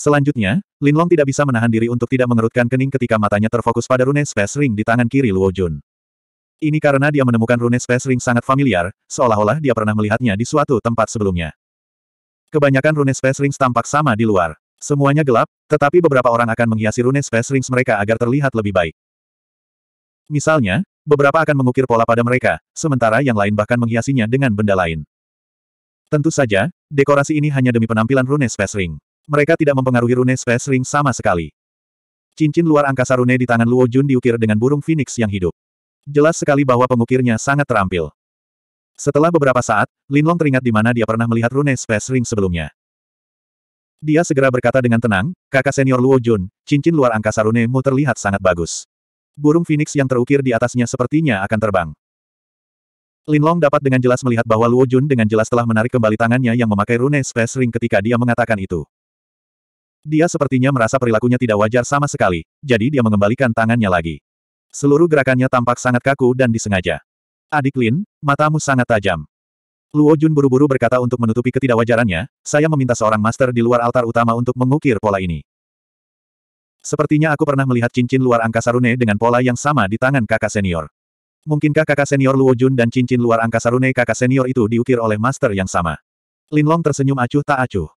Selanjutnya, Lin Long tidak bisa menahan diri untuk tidak mengerutkan kening ketika matanya terfokus pada rune space ring di tangan kiri Luo Jun. Ini karena dia menemukan rune space ring sangat familiar, seolah-olah dia pernah melihatnya di suatu tempat sebelumnya. Kebanyakan rune space rings tampak sama di luar. Semuanya gelap, tetapi beberapa orang akan menghiasi rune space rings mereka agar terlihat lebih baik. Misalnya, beberapa akan mengukir pola pada mereka, sementara yang lain bahkan menghiasinya dengan benda lain. Tentu saja, dekorasi ini hanya demi penampilan rune space ring. Mereka tidak mempengaruhi rune Space Ring sama sekali. Cincin luar angkasa rune di tangan Luo Jun diukir dengan burung phoenix yang hidup. Jelas sekali bahwa pengukirnya sangat terampil. Setelah beberapa saat, Linlong teringat di mana dia pernah melihat rune Space Ring sebelumnya. Dia segera berkata dengan tenang, kakak senior Luo Jun, cincin luar angkasa Rune mu terlihat sangat bagus. Burung phoenix yang terukir di atasnya sepertinya akan terbang. Linlong dapat dengan jelas melihat bahwa Luo Jun dengan jelas telah menarik kembali tangannya yang memakai rune Space Ring ketika dia mengatakan itu. Dia sepertinya merasa perilakunya tidak wajar sama sekali, jadi dia mengembalikan tangannya lagi. Seluruh gerakannya tampak sangat kaku dan disengaja. Adik Lin, matamu sangat tajam. Luo Jun buru-buru berkata untuk menutupi ketidakwajarannya, saya meminta seorang master di luar altar utama untuk mengukir pola ini. Sepertinya aku pernah melihat cincin luar angkasa rune dengan pola yang sama di tangan kakak senior. Mungkinkah kakak senior Luo Jun dan cincin luar angkasa rune kakak senior itu diukir oleh master yang sama? Lin Long tersenyum acuh tak acuh.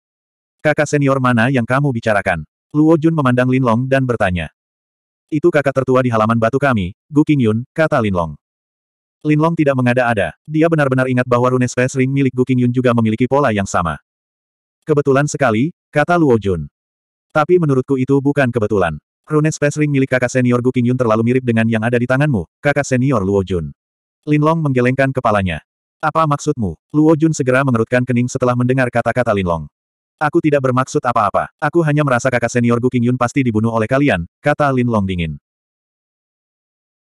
Kakak senior mana yang kamu bicarakan? Luo Jun memandang Lin Long dan bertanya. Itu kakak tertua di halaman batu kami, Gu Qingyun, kata Lin Long. Lin Long tidak mengada-ada, dia benar-benar ingat bahwa rune space ring milik Gu Qingyun juga memiliki pola yang sama. Kebetulan sekali, kata Luo Jun. Tapi menurutku itu bukan kebetulan. Rune Space Ring milik kakak senior Gu Qingyun terlalu mirip dengan yang ada di tanganmu, kakak senior Luo Jun. Lin Long menggelengkan kepalanya. Apa maksudmu? Luo Jun segera mengerutkan kening setelah mendengar kata-kata Lin Long. Aku tidak bermaksud apa-apa. Aku hanya merasa kakak senior Gu Qingyun pasti dibunuh oleh kalian, kata Lin Long dingin.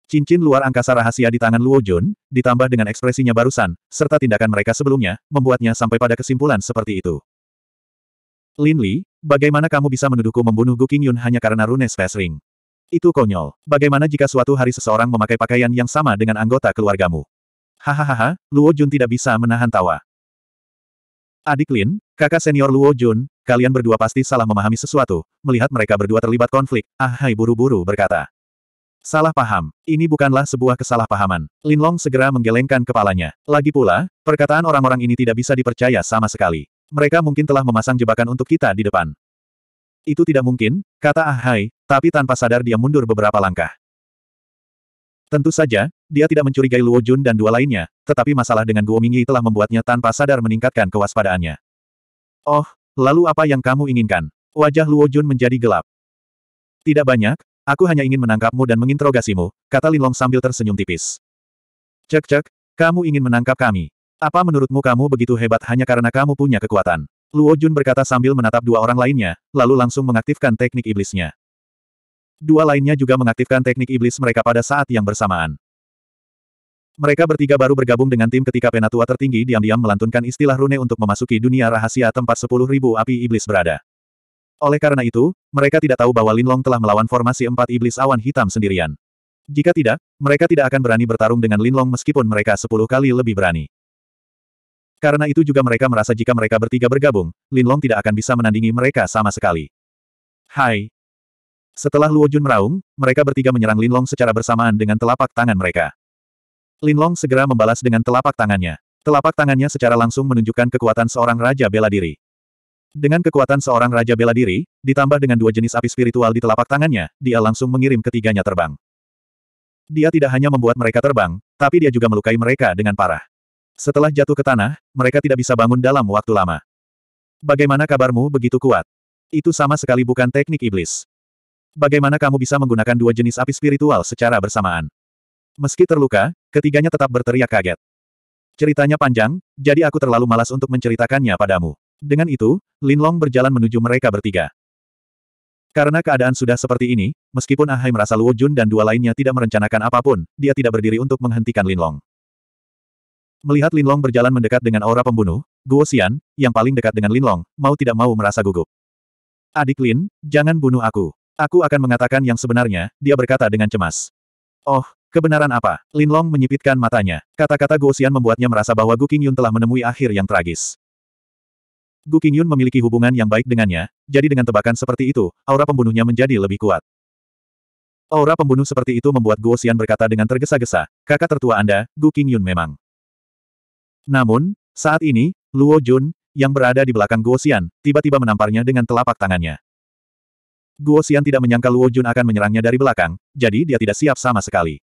Cincin luar angkasa rahasia di tangan Luo Jun, ditambah dengan ekspresinya barusan, serta tindakan mereka sebelumnya, membuatnya sampai pada kesimpulan seperti itu. Lin Li, bagaimana kamu bisa menuduhku membunuh Gu Qingyun hanya karena rune Space Ring? Itu konyol. Bagaimana jika suatu hari seseorang memakai pakaian yang sama dengan anggota keluargamu? Hahaha, Luo Jun tidak bisa menahan tawa. Adik Lin, kakak senior Luo Jun, kalian berdua pasti salah memahami sesuatu. Melihat mereka berdua terlibat konflik, Ah Hai buru-buru berkata. Salah paham. Ini bukanlah sebuah kesalahpahaman. Lin Long segera menggelengkan kepalanya. Lagi pula, perkataan orang-orang ini tidak bisa dipercaya sama sekali. Mereka mungkin telah memasang jebakan untuk kita di depan. Itu tidak mungkin, kata Ah Hai, tapi tanpa sadar dia mundur beberapa langkah. Tentu saja, dia tidak mencurigai Luo Jun dan dua lainnya, tetapi masalah dengan Guo Mingyi telah membuatnya tanpa sadar meningkatkan kewaspadaannya. Oh, lalu apa yang kamu inginkan? Wajah Luo Jun menjadi gelap. Tidak banyak, aku hanya ingin menangkapmu dan menginterogasimu, kata Linlong sambil tersenyum tipis. Cek-cek, kamu ingin menangkap kami. Apa menurutmu kamu begitu hebat hanya karena kamu punya kekuatan? Luo Jun berkata sambil menatap dua orang lainnya, lalu langsung mengaktifkan teknik iblisnya. Dua lainnya juga mengaktifkan teknik iblis mereka pada saat yang bersamaan. Mereka bertiga baru bergabung dengan tim ketika penatua tertinggi diam-diam melantunkan istilah rune untuk memasuki dunia rahasia tempat sepuluh ribu api iblis berada. Oleh karena itu, mereka tidak tahu bahwa Linlong telah melawan formasi empat iblis awan hitam sendirian. Jika tidak, mereka tidak akan berani bertarung dengan Linlong meskipun mereka sepuluh kali lebih berani. Karena itu juga mereka merasa jika mereka bertiga bergabung, Linlong tidak akan bisa menandingi mereka sama sekali. Hai, setelah Luo Jun meraung, mereka bertiga menyerang Linlong secara bersamaan dengan telapak tangan mereka. Linlong segera membalas dengan telapak tangannya. Telapak tangannya secara langsung menunjukkan kekuatan seorang raja bela diri. Dengan kekuatan seorang raja bela diri, ditambah dengan dua jenis api spiritual di telapak tangannya, dia langsung mengirim ketiganya terbang. Dia tidak hanya membuat mereka terbang, tapi dia juga melukai mereka dengan parah. Setelah jatuh ke tanah, mereka tidak bisa bangun dalam waktu lama. Bagaimana kabarmu begitu kuat? Itu sama sekali bukan teknik iblis. Bagaimana kamu bisa menggunakan dua jenis api spiritual secara bersamaan? Meski terluka, ketiganya tetap berteriak kaget. Ceritanya panjang, jadi aku terlalu malas untuk menceritakannya padamu. Dengan itu, Lin Long berjalan menuju mereka bertiga. Karena keadaan sudah seperti ini, meskipun Ahai merasa Luo Jun dan dua lainnya tidak merencanakan apapun, dia tidak berdiri untuk menghentikan Lin Long. Melihat Lin Long berjalan mendekat dengan aura pembunuh, Guo Xian, yang paling dekat dengan Lin Long, mau tidak mau merasa gugup. Adik Lin, jangan bunuh aku. Aku akan mengatakan yang sebenarnya, dia berkata dengan cemas. Oh, kebenaran apa? Lin Long menyipitkan matanya. Kata-kata Guo Xian membuatnya merasa bahwa Gu Qingyun telah menemui akhir yang tragis. Gu Qingyun memiliki hubungan yang baik dengannya, jadi dengan tebakan seperti itu, aura pembunuhnya menjadi lebih kuat. Aura pembunuh seperti itu membuat Guo Xian berkata dengan tergesa-gesa, kakak tertua Anda, Gu Qingyun memang. Namun, saat ini, Luo Jun, yang berada di belakang Guo Xian tiba-tiba menamparnya dengan telapak tangannya. Guo Xian tidak menyangka Luo Jun akan menyerangnya dari belakang, jadi dia tidak siap sama sekali.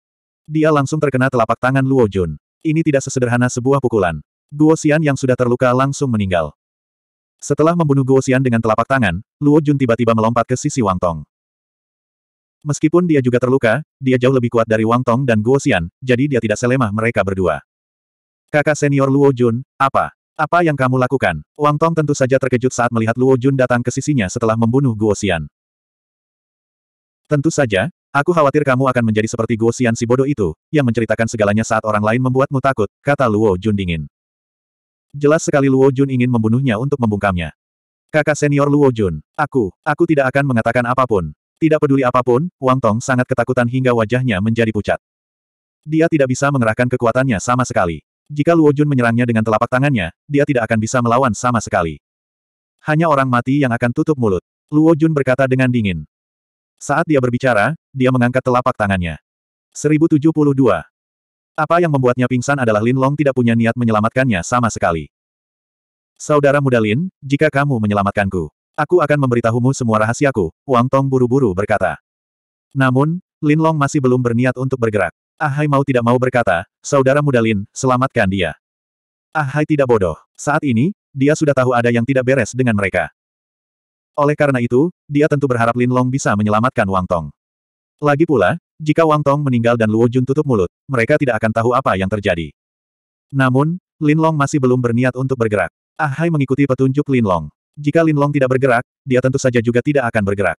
Dia langsung terkena telapak tangan Luo Jun. Ini tidak sesederhana sebuah pukulan. Guo Xian yang sudah terluka langsung meninggal. Setelah membunuh Guo Xian dengan telapak tangan, Luo Jun tiba-tiba melompat ke sisi Wang Tong. Meskipun dia juga terluka, dia jauh lebih kuat dari Wang Tong dan Guo Xian, jadi dia tidak selemah mereka berdua. Kakak senior Luo Jun, apa? Apa yang kamu lakukan? Wang Tong tentu saja terkejut saat melihat Luo Jun datang ke sisinya setelah membunuh Guo Xian. Tentu saja, aku khawatir kamu akan menjadi seperti Guo Xian si bodoh itu, yang menceritakan segalanya saat orang lain membuatmu takut, kata Luo Jun dingin. Jelas sekali Luo Jun ingin membunuhnya untuk membungkamnya. Kakak senior Luo Jun, aku, aku tidak akan mengatakan apapun. Tidak peduli apapun, Wang Tong sangat ketakutan hingga wajahnya menjadi pucat. Dia tidak bisa mengerahkan kekuatannya sama sekali. Jika Luo Jun menyerangnya dengan telapak tangannya, dia tidak akan bisa melawan sama sekali. Hanya orang mati yang akan tutup mulut. Luo Jun berkata dengan dingin. Saat dia berbicara, dia mengangkat telapak tangannya. 1072. Apa yang membuatnya pingsan adalah Lin Long tidak punya niat menyelamatkannya sama sekali. Saudara muda Lin, jika kamu menyelamatkanku, aku akan memberitahumu semua rahasiaku, Wang Tong buru-buru berkata. Namun, Lin Long masih belum berniat untuk bergerak. Ahai ah mau tidak mau berkata, saudara muda Lin, selamatkan dia. Ahai ah tidak bodoh. Saat ini, dia sudah tahu ada yang tidak beres dengan mereka. Oleh karena itu, dia tentu berharap Lin Long bisa menyelamatkan Wang Tong. Lagi pula, jika Wang Tong meninggal dan Luo Jun tutup mulut, mereka tidak akan tahu apa yang terjadi. Namun, Lin Long masih belum berniat untuk bergerak. Ah Hai mengikuti petunjuk Lin Long. Jika Lin Long tidak bergerak, dia tentu saja juga tidak akan bergerak.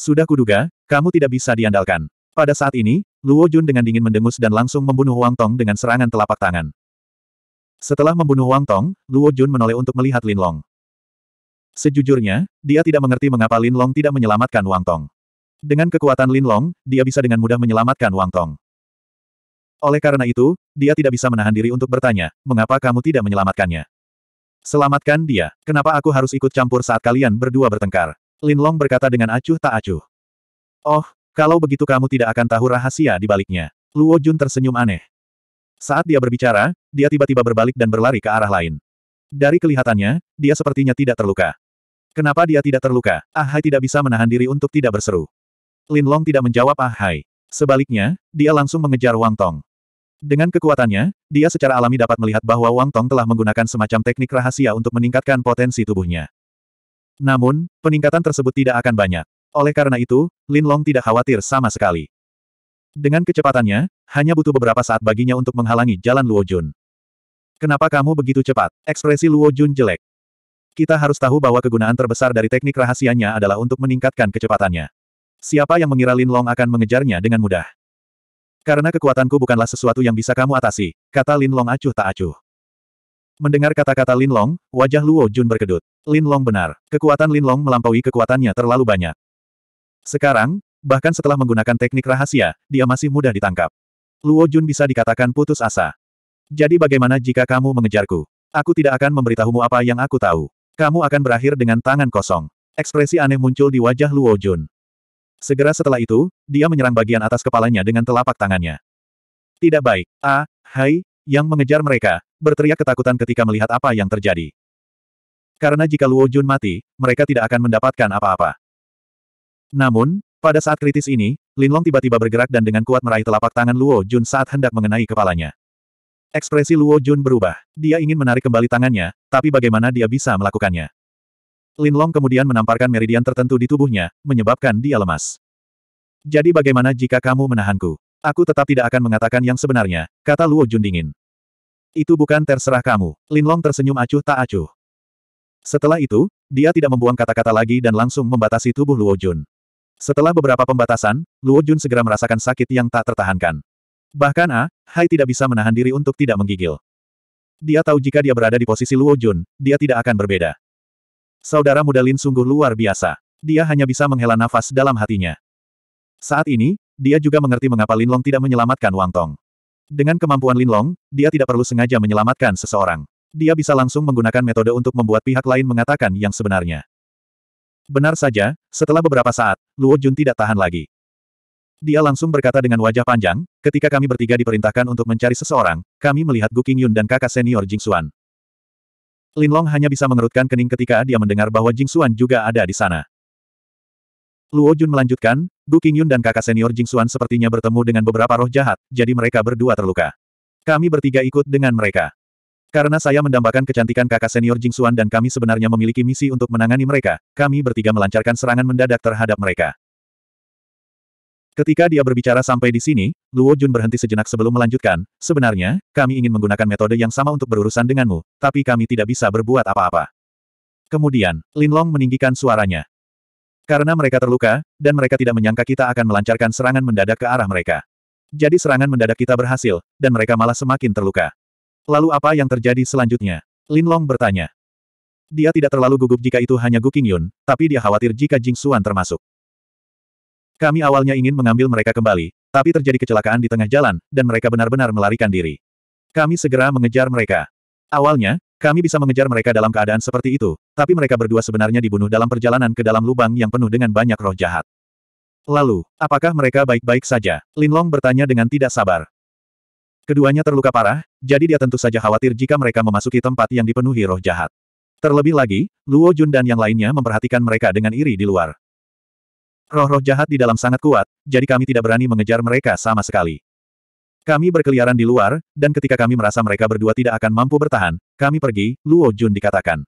Sudah kuduga, kamu tidak bisa diandalkan. Pada saat ini, Luo Jun dengan dingin mendengus dan langsung membunuh Wang Tong dengan serangan telapak tangan. Setelah membunuh Wang Tong, Luo Jun menoleh untuk melihat Lin Long. Sejujurnya, dia tidak mengerti mengapa Lin Long tidak menyelamatkan Wang Tong. Dengan kekuatan Lin Long, dia bisa dengan mudah menyelamatkan Wang Tong. Oleh karena itu, dia tidak bisa menahan diri untuk bertanya, mengapa kamu tidak menyelamatkannya? Selamatkan dia, kenapa aku harus ikut campur saat kalian berdua bertengkar? Lin Long berkata dengan acuh tak acuh. Oh, kalau begitu kamu tidak akan tahu rahasia di baliknya. Luo Jun tersenyum aneh. Saat dia berbicara, dia tiba-tiba berbalik dan berlari ke arah lain. Dari kelihatannya, dia sepertinya tidak terluka. Kenapa dia tidak terluka? Ah Hai tidak bisa menahan diri untuk tidak berseru. Lin Long tidak menjawab Ah Hai. Sebaliknya, dia langsung mengejar Wang Tong. Dengan kekuatannya, dia secara alami dapat melihat bahwa Wang Tong telah menggunakan semacam teknik rahasia untuk meningkatkan potensi tubuhnya. Namun, peningkatan tersebut tidak akan banyak. Oleh karena itu, Lin Long tidak khawatir sama sekali. Dengan kecepatannya, hanya butuh beberapa saat baginya untuk menghalangi jalan Luo Jun. Kenapa kamu begitu cepat? Ekspresi Luo Jun jelek. Kita harus tahu bahwa kegunaan terbesar dari teknik rahasianya adalah untuk meningkatkan kecepatannya. Siapa yang mengira Lin Long akan mengejarnya dengan mudah? Karena kekuatanku bukanlah sesuatu yang bisa kamu atasi, kata Lin Long acuh tak acuh. Mendengar kata-kata Lin Long, wajah Luo Jun berkedut. Lin Long benar, kekuatan Lin Long melampaui kekuatannya terlalu banyak. Sekarang, bahkan setelah menggunakan teknik rahasia, dia masih mudah ditangkap. Luo Jun bisa dikatakan putus asa. Jadi bagaimana jika kamu mengejarku? Aku tidak akan memberitahumu apa yang aku tahu. Kamu akan berakhir dengan tangan kosong. Ekspresi aneh muncul di wajah Luo Jun. Segera setelah itu, dia menyerang bagian atas kepalanya dengan telapak tangannya. Tidak baik. Ah, hai, yang mengejar mereka, berteriak ketakutan ketika melihat apa yang terjadi. Karena jika Luo Jun mati, mereka tidak akan mendapatkan apa-apa. Namun, pada saat kritis ini, Linlong tiba-tiba bergerak dan dengan kuat meraih telapak tangan Luo Jun saat hendak mengenai kepalanya. Ekspresi Luo Jun berubah. Dia ingin menarik kembali tangannya, tapi bagaimana dia bisa melakukannya? Lin Long kemudian menamparkan meridian tertentu di tubuhnya, menyebabkan dia lemas. Jadi bagaimana jika kamu menahanku? Aku tetap tidak akan mengatakan yang sebenarnya, kata Luo Jun dingin. Itu bukan terserah kamu. Lin Long tersenyum acuh tak acuh. Setelah itu, dia tidak membuang kata-kata lagi dan langsung membatasi tubuh Luo Jun. Setelah beberapa pembatasan, Luo Jun segera merasakan sakit yang tak tertahankan. Bahkan A, ah, Hai tidak bisa menahan diri untuk tidak menggigil. Dia tahu jika dia berada di posisi Luo Jun, dia tidak akan berbeda. Saudara muda Lin sungguh luar biasa. Dia hanya bisa menghela nafas dalam hatinya. Saat ini, dia juga mengerti mengapa Lin Long tidak menyelamatkan Wang Tong. Dengan kemampuan Lin Long, dia tidak perlu sengaja menyelamatkan seseorang. Dia bisa langsung menggunakan metode untuk membuat pihak lain mengatakan yang sebenarnya. Benar saja, setelah beberapa saat, Luo Jun tidak tahan lagi. Dia langsung berkata dengan wajah panjang, ketika kami bertiga diperintahkan untuk mencari seseorang, kami melihat Gu Qingyun dan kakak senior Jing Xuan. Lin Long hanya bisa mengerutkan kening ketika dia mendengar bahwa Jing Xuan juga ada di sana. Luo Jun melanjutkan, Gu Qingyun dan kakak senior Jing Xuan sepertinya bertemu dengan beberapa roh jahat, jadi mereka berdua terluka. Kami bertiga ikut dengan mereka. Karena saya mendambakan kecantikan kakak senior Jing Xuan dan kami sebenarnya memiliki misi untuk menangani mereka, kami bertiga melancarkan serangan mendadak terhadap mereka. Ketika dia berbicara sampai di sini, Luo Jun berhenti sejenak sebelum melanjutkan, sebenarnya, kami ingin menggunakan metode yang sama untuk berurusan denganmu, tapi kami tidak bisa berbuat apa-apa. Kemudian, Lin Long meninggikan suaranya. Karena mereka terluka, dan mereka tidak menyangka kita akan melancarkan serangan mendadak ke arah mereka. Jadi serangan mendadak kita berhasil, dan mereka malah semakin terluka. Lalu apa yang terjadi selanjutnya? Lin Long bertanya. Dia tidak terlalu gugup jika itu hanya Gu Qingyun, tapi dia khawatir jika Jing Xuan termasuk. Kami awalnya ingin mengambil mereka kembali, tapi terjadi kecelakaan di tengah jalan, dan mereka benar-benar melarikan diri. Kami segera mengejar mereka. Awalnya, kami bisa mengejar mereka dalam keadaan seperti itu, tapi mereka berdua sebenarnya dibunuh dalam perjalanan ke dalam lubang yang penuh dengan banyak roh jahat. Lalu, apakah mereka baik-baik saja? Linlong bertanya dengan tidak sabar. Keduanya terluka parah, jadi dia tentu saja khawatir jika mereka memasuki tempat yang dipenuhi roh jahat. Terlebih lagi, Luo Jun dan yang lainnya memperhatikan mereka dengan iri di luar. Roh-roh jahat di dalam sangat kuat, jadi kami tidak berani mengejar mereka sama sekali. Kami berkeliaran di luar, dan ketika kami merasa mereka berdua tidak akan mampu bertahan, kami pergi, Luo Jun dikatakan.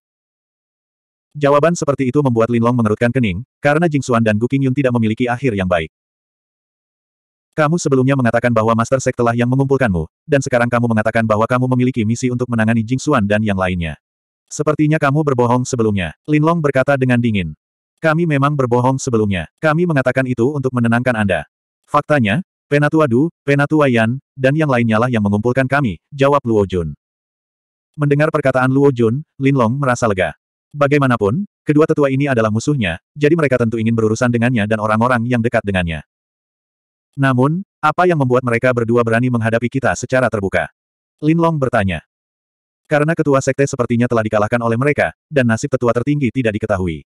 Jawaban seperti itu membuat Linlong mengerutkan kening, karena Jing Xuan dan Gu Qingyun tidak memiliki akhir yang baik. Kamu sebelumnya mengatakan bahwa Master Sek telah yang mengumpulkanmu, dan sekarang kamu mengatakan bahwa kamu memiliki misi untuk menangani Jing Xuan dan yang lainnya. Sepertinya kamu berbohong sebelumnya, Linlong berkata dengan dingin. Kami memang berbohong sebelumnya. Kami mengatakan itu untuk menenangkan Anda. Faktanya, Penatua Du, Penatua Yan, dan yang lainnya lah yang mengumpulkan kami, jawab Luo Jun. Mendengar perkataan Luo Jun, Lin Long merasa lega. Bagaimanapun, kedua tetua ini adalah musuhnya, jadi mereka tentu ingin berurusan dengannya dan orang-orang yang dekat dengannya. Namun, apa yang membuat mereka berdua berani menghadapi kita secara terbuka? Lin Long bertanya. Karena ketua sekte sepertinya telah dikalahkan oleh mereka, dan nasib tetua tertinggi tidak diketahui.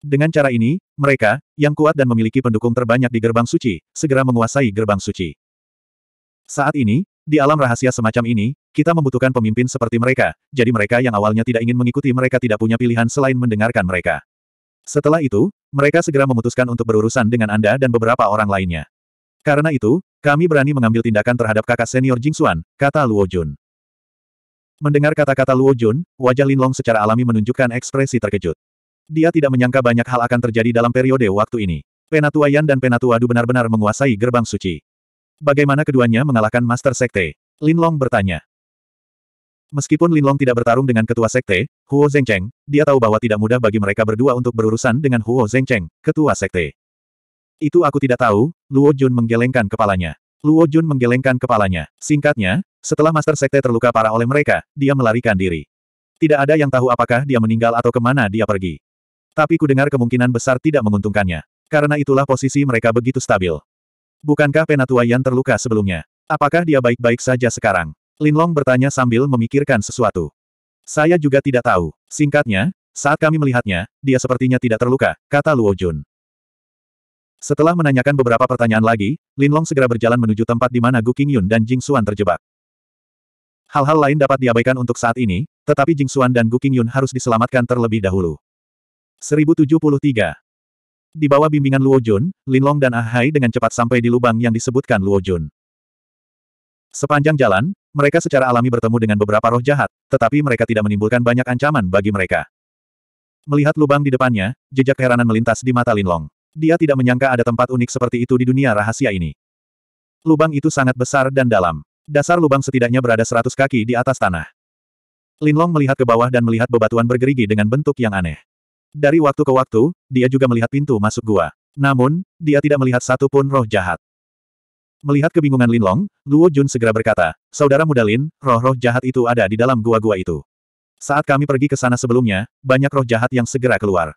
Dengan cara ini, mereka, yang kuat dan memiliki pendukung terbanyak di gerbang suci, segera menguasai gerbang suci. Saat ini, di alam rahasia semacam ini, kita membutuhkan pemimpin seperti mereka, jadi mereka yang awalnya tidak ingin mengikuti mereka tidak punya pilihan selain mendengarkan mereka. Setelah itu, mereka segera memutuskan untuk berurusan dengan Anda dan beberapa orang lainnya. Karena itu, kami berani mengambil tindakan terhadap kakak senior Jingxuan, kata Luo Jun. Mendengar kata-kata Luo Jun, wajah Lin Long secara alami menunjukkan ekspresi terkejut. Dia tidak menyangka banyak hal akan terjadi dalam periode waktu ini. Penatua Yan dan Penatua Du benar-benar menguasai gerbang suci. Bagaimana keduanya mengalahkan Master Sekte? Lin Long bertanya. Meskipun Lin Long tidak bertarung dengan ketua sekte, Huo Zhengcheng, dia tahu bahwa tidak mudah bagi mereka berdua untuk berurusan dengan Huo Zhengcheng, ketua sekte. Itu aku tidak tahu, Luo Jun menggelengkan kepalanya. Luo Jun menggelengkan kepalanya. Singkatnya, setelah Master Sekte terluka parah oleh mereka, dia melarikan diri. Tidak ada yang tahu apakah dia meninggal atau kemana dia pergi. Tapi ku dengar kemungkinan besar tidak menguntungkannya. Karena itulah posisi mereka begitu stabil. Bukankah penatua Yan terluka sebelumnya? Apakah dia baik-baik saja sekarang? Linlong bertanya sambil memikirkan sesuatu. Saya juga tidak tahu. Singkatnya, saat kami melihatnya, dia sepertinya tidak terluka, kata Luo Jun. Setelah menanyakan beberapa pertanyaan lagi, Linlong segera berjalan menuju tempat di mana Gu Qingyun dan Jing Xuan terjebak. Hal-hal lain dapat diabaikan untuk saat ini, tetapi Jing Xuan dan Gu Qingyun harus diselamatkan terlebih dahulu. 1073. Di bawah bimbingan Luo Jun, Lin Long dan Ah Hai dengan cepat sampai di lubang yang disebutkan Luo Jun. Sepanjang jalan, mereka secara alami bertemu dengan beberapa roh jahat, tetapi mereka tidak menimbulkan banyak ancaman bagi mereka. Melihat lubang di depannya, jejak keheranan melintas di mata Lin Long. Dia tidak menyangka ada tempat unik seperti itu di dunia rahasia ini. Lubang itu sangat besar dan dalam. Dasar lubang setidaknya berada seratus kaki di atas tanah. Lin Long melihat ke bawah dan melihat bebatuan bergerigi dengan bentuk yang aneh. Dari waktu ke waktu, dia juga melihat pintu masuk gua. Namun, dia tidak melihat satu pun roh jahat. Melihat kebingungan Linlong, Luo Jun segera berkata, Saudara muda Lin, roh-roh jahat itu ada di dalam gua-gua itu. Saat kami pergi ke sana sebelumnya, banyak roh jahat yang segera keluar.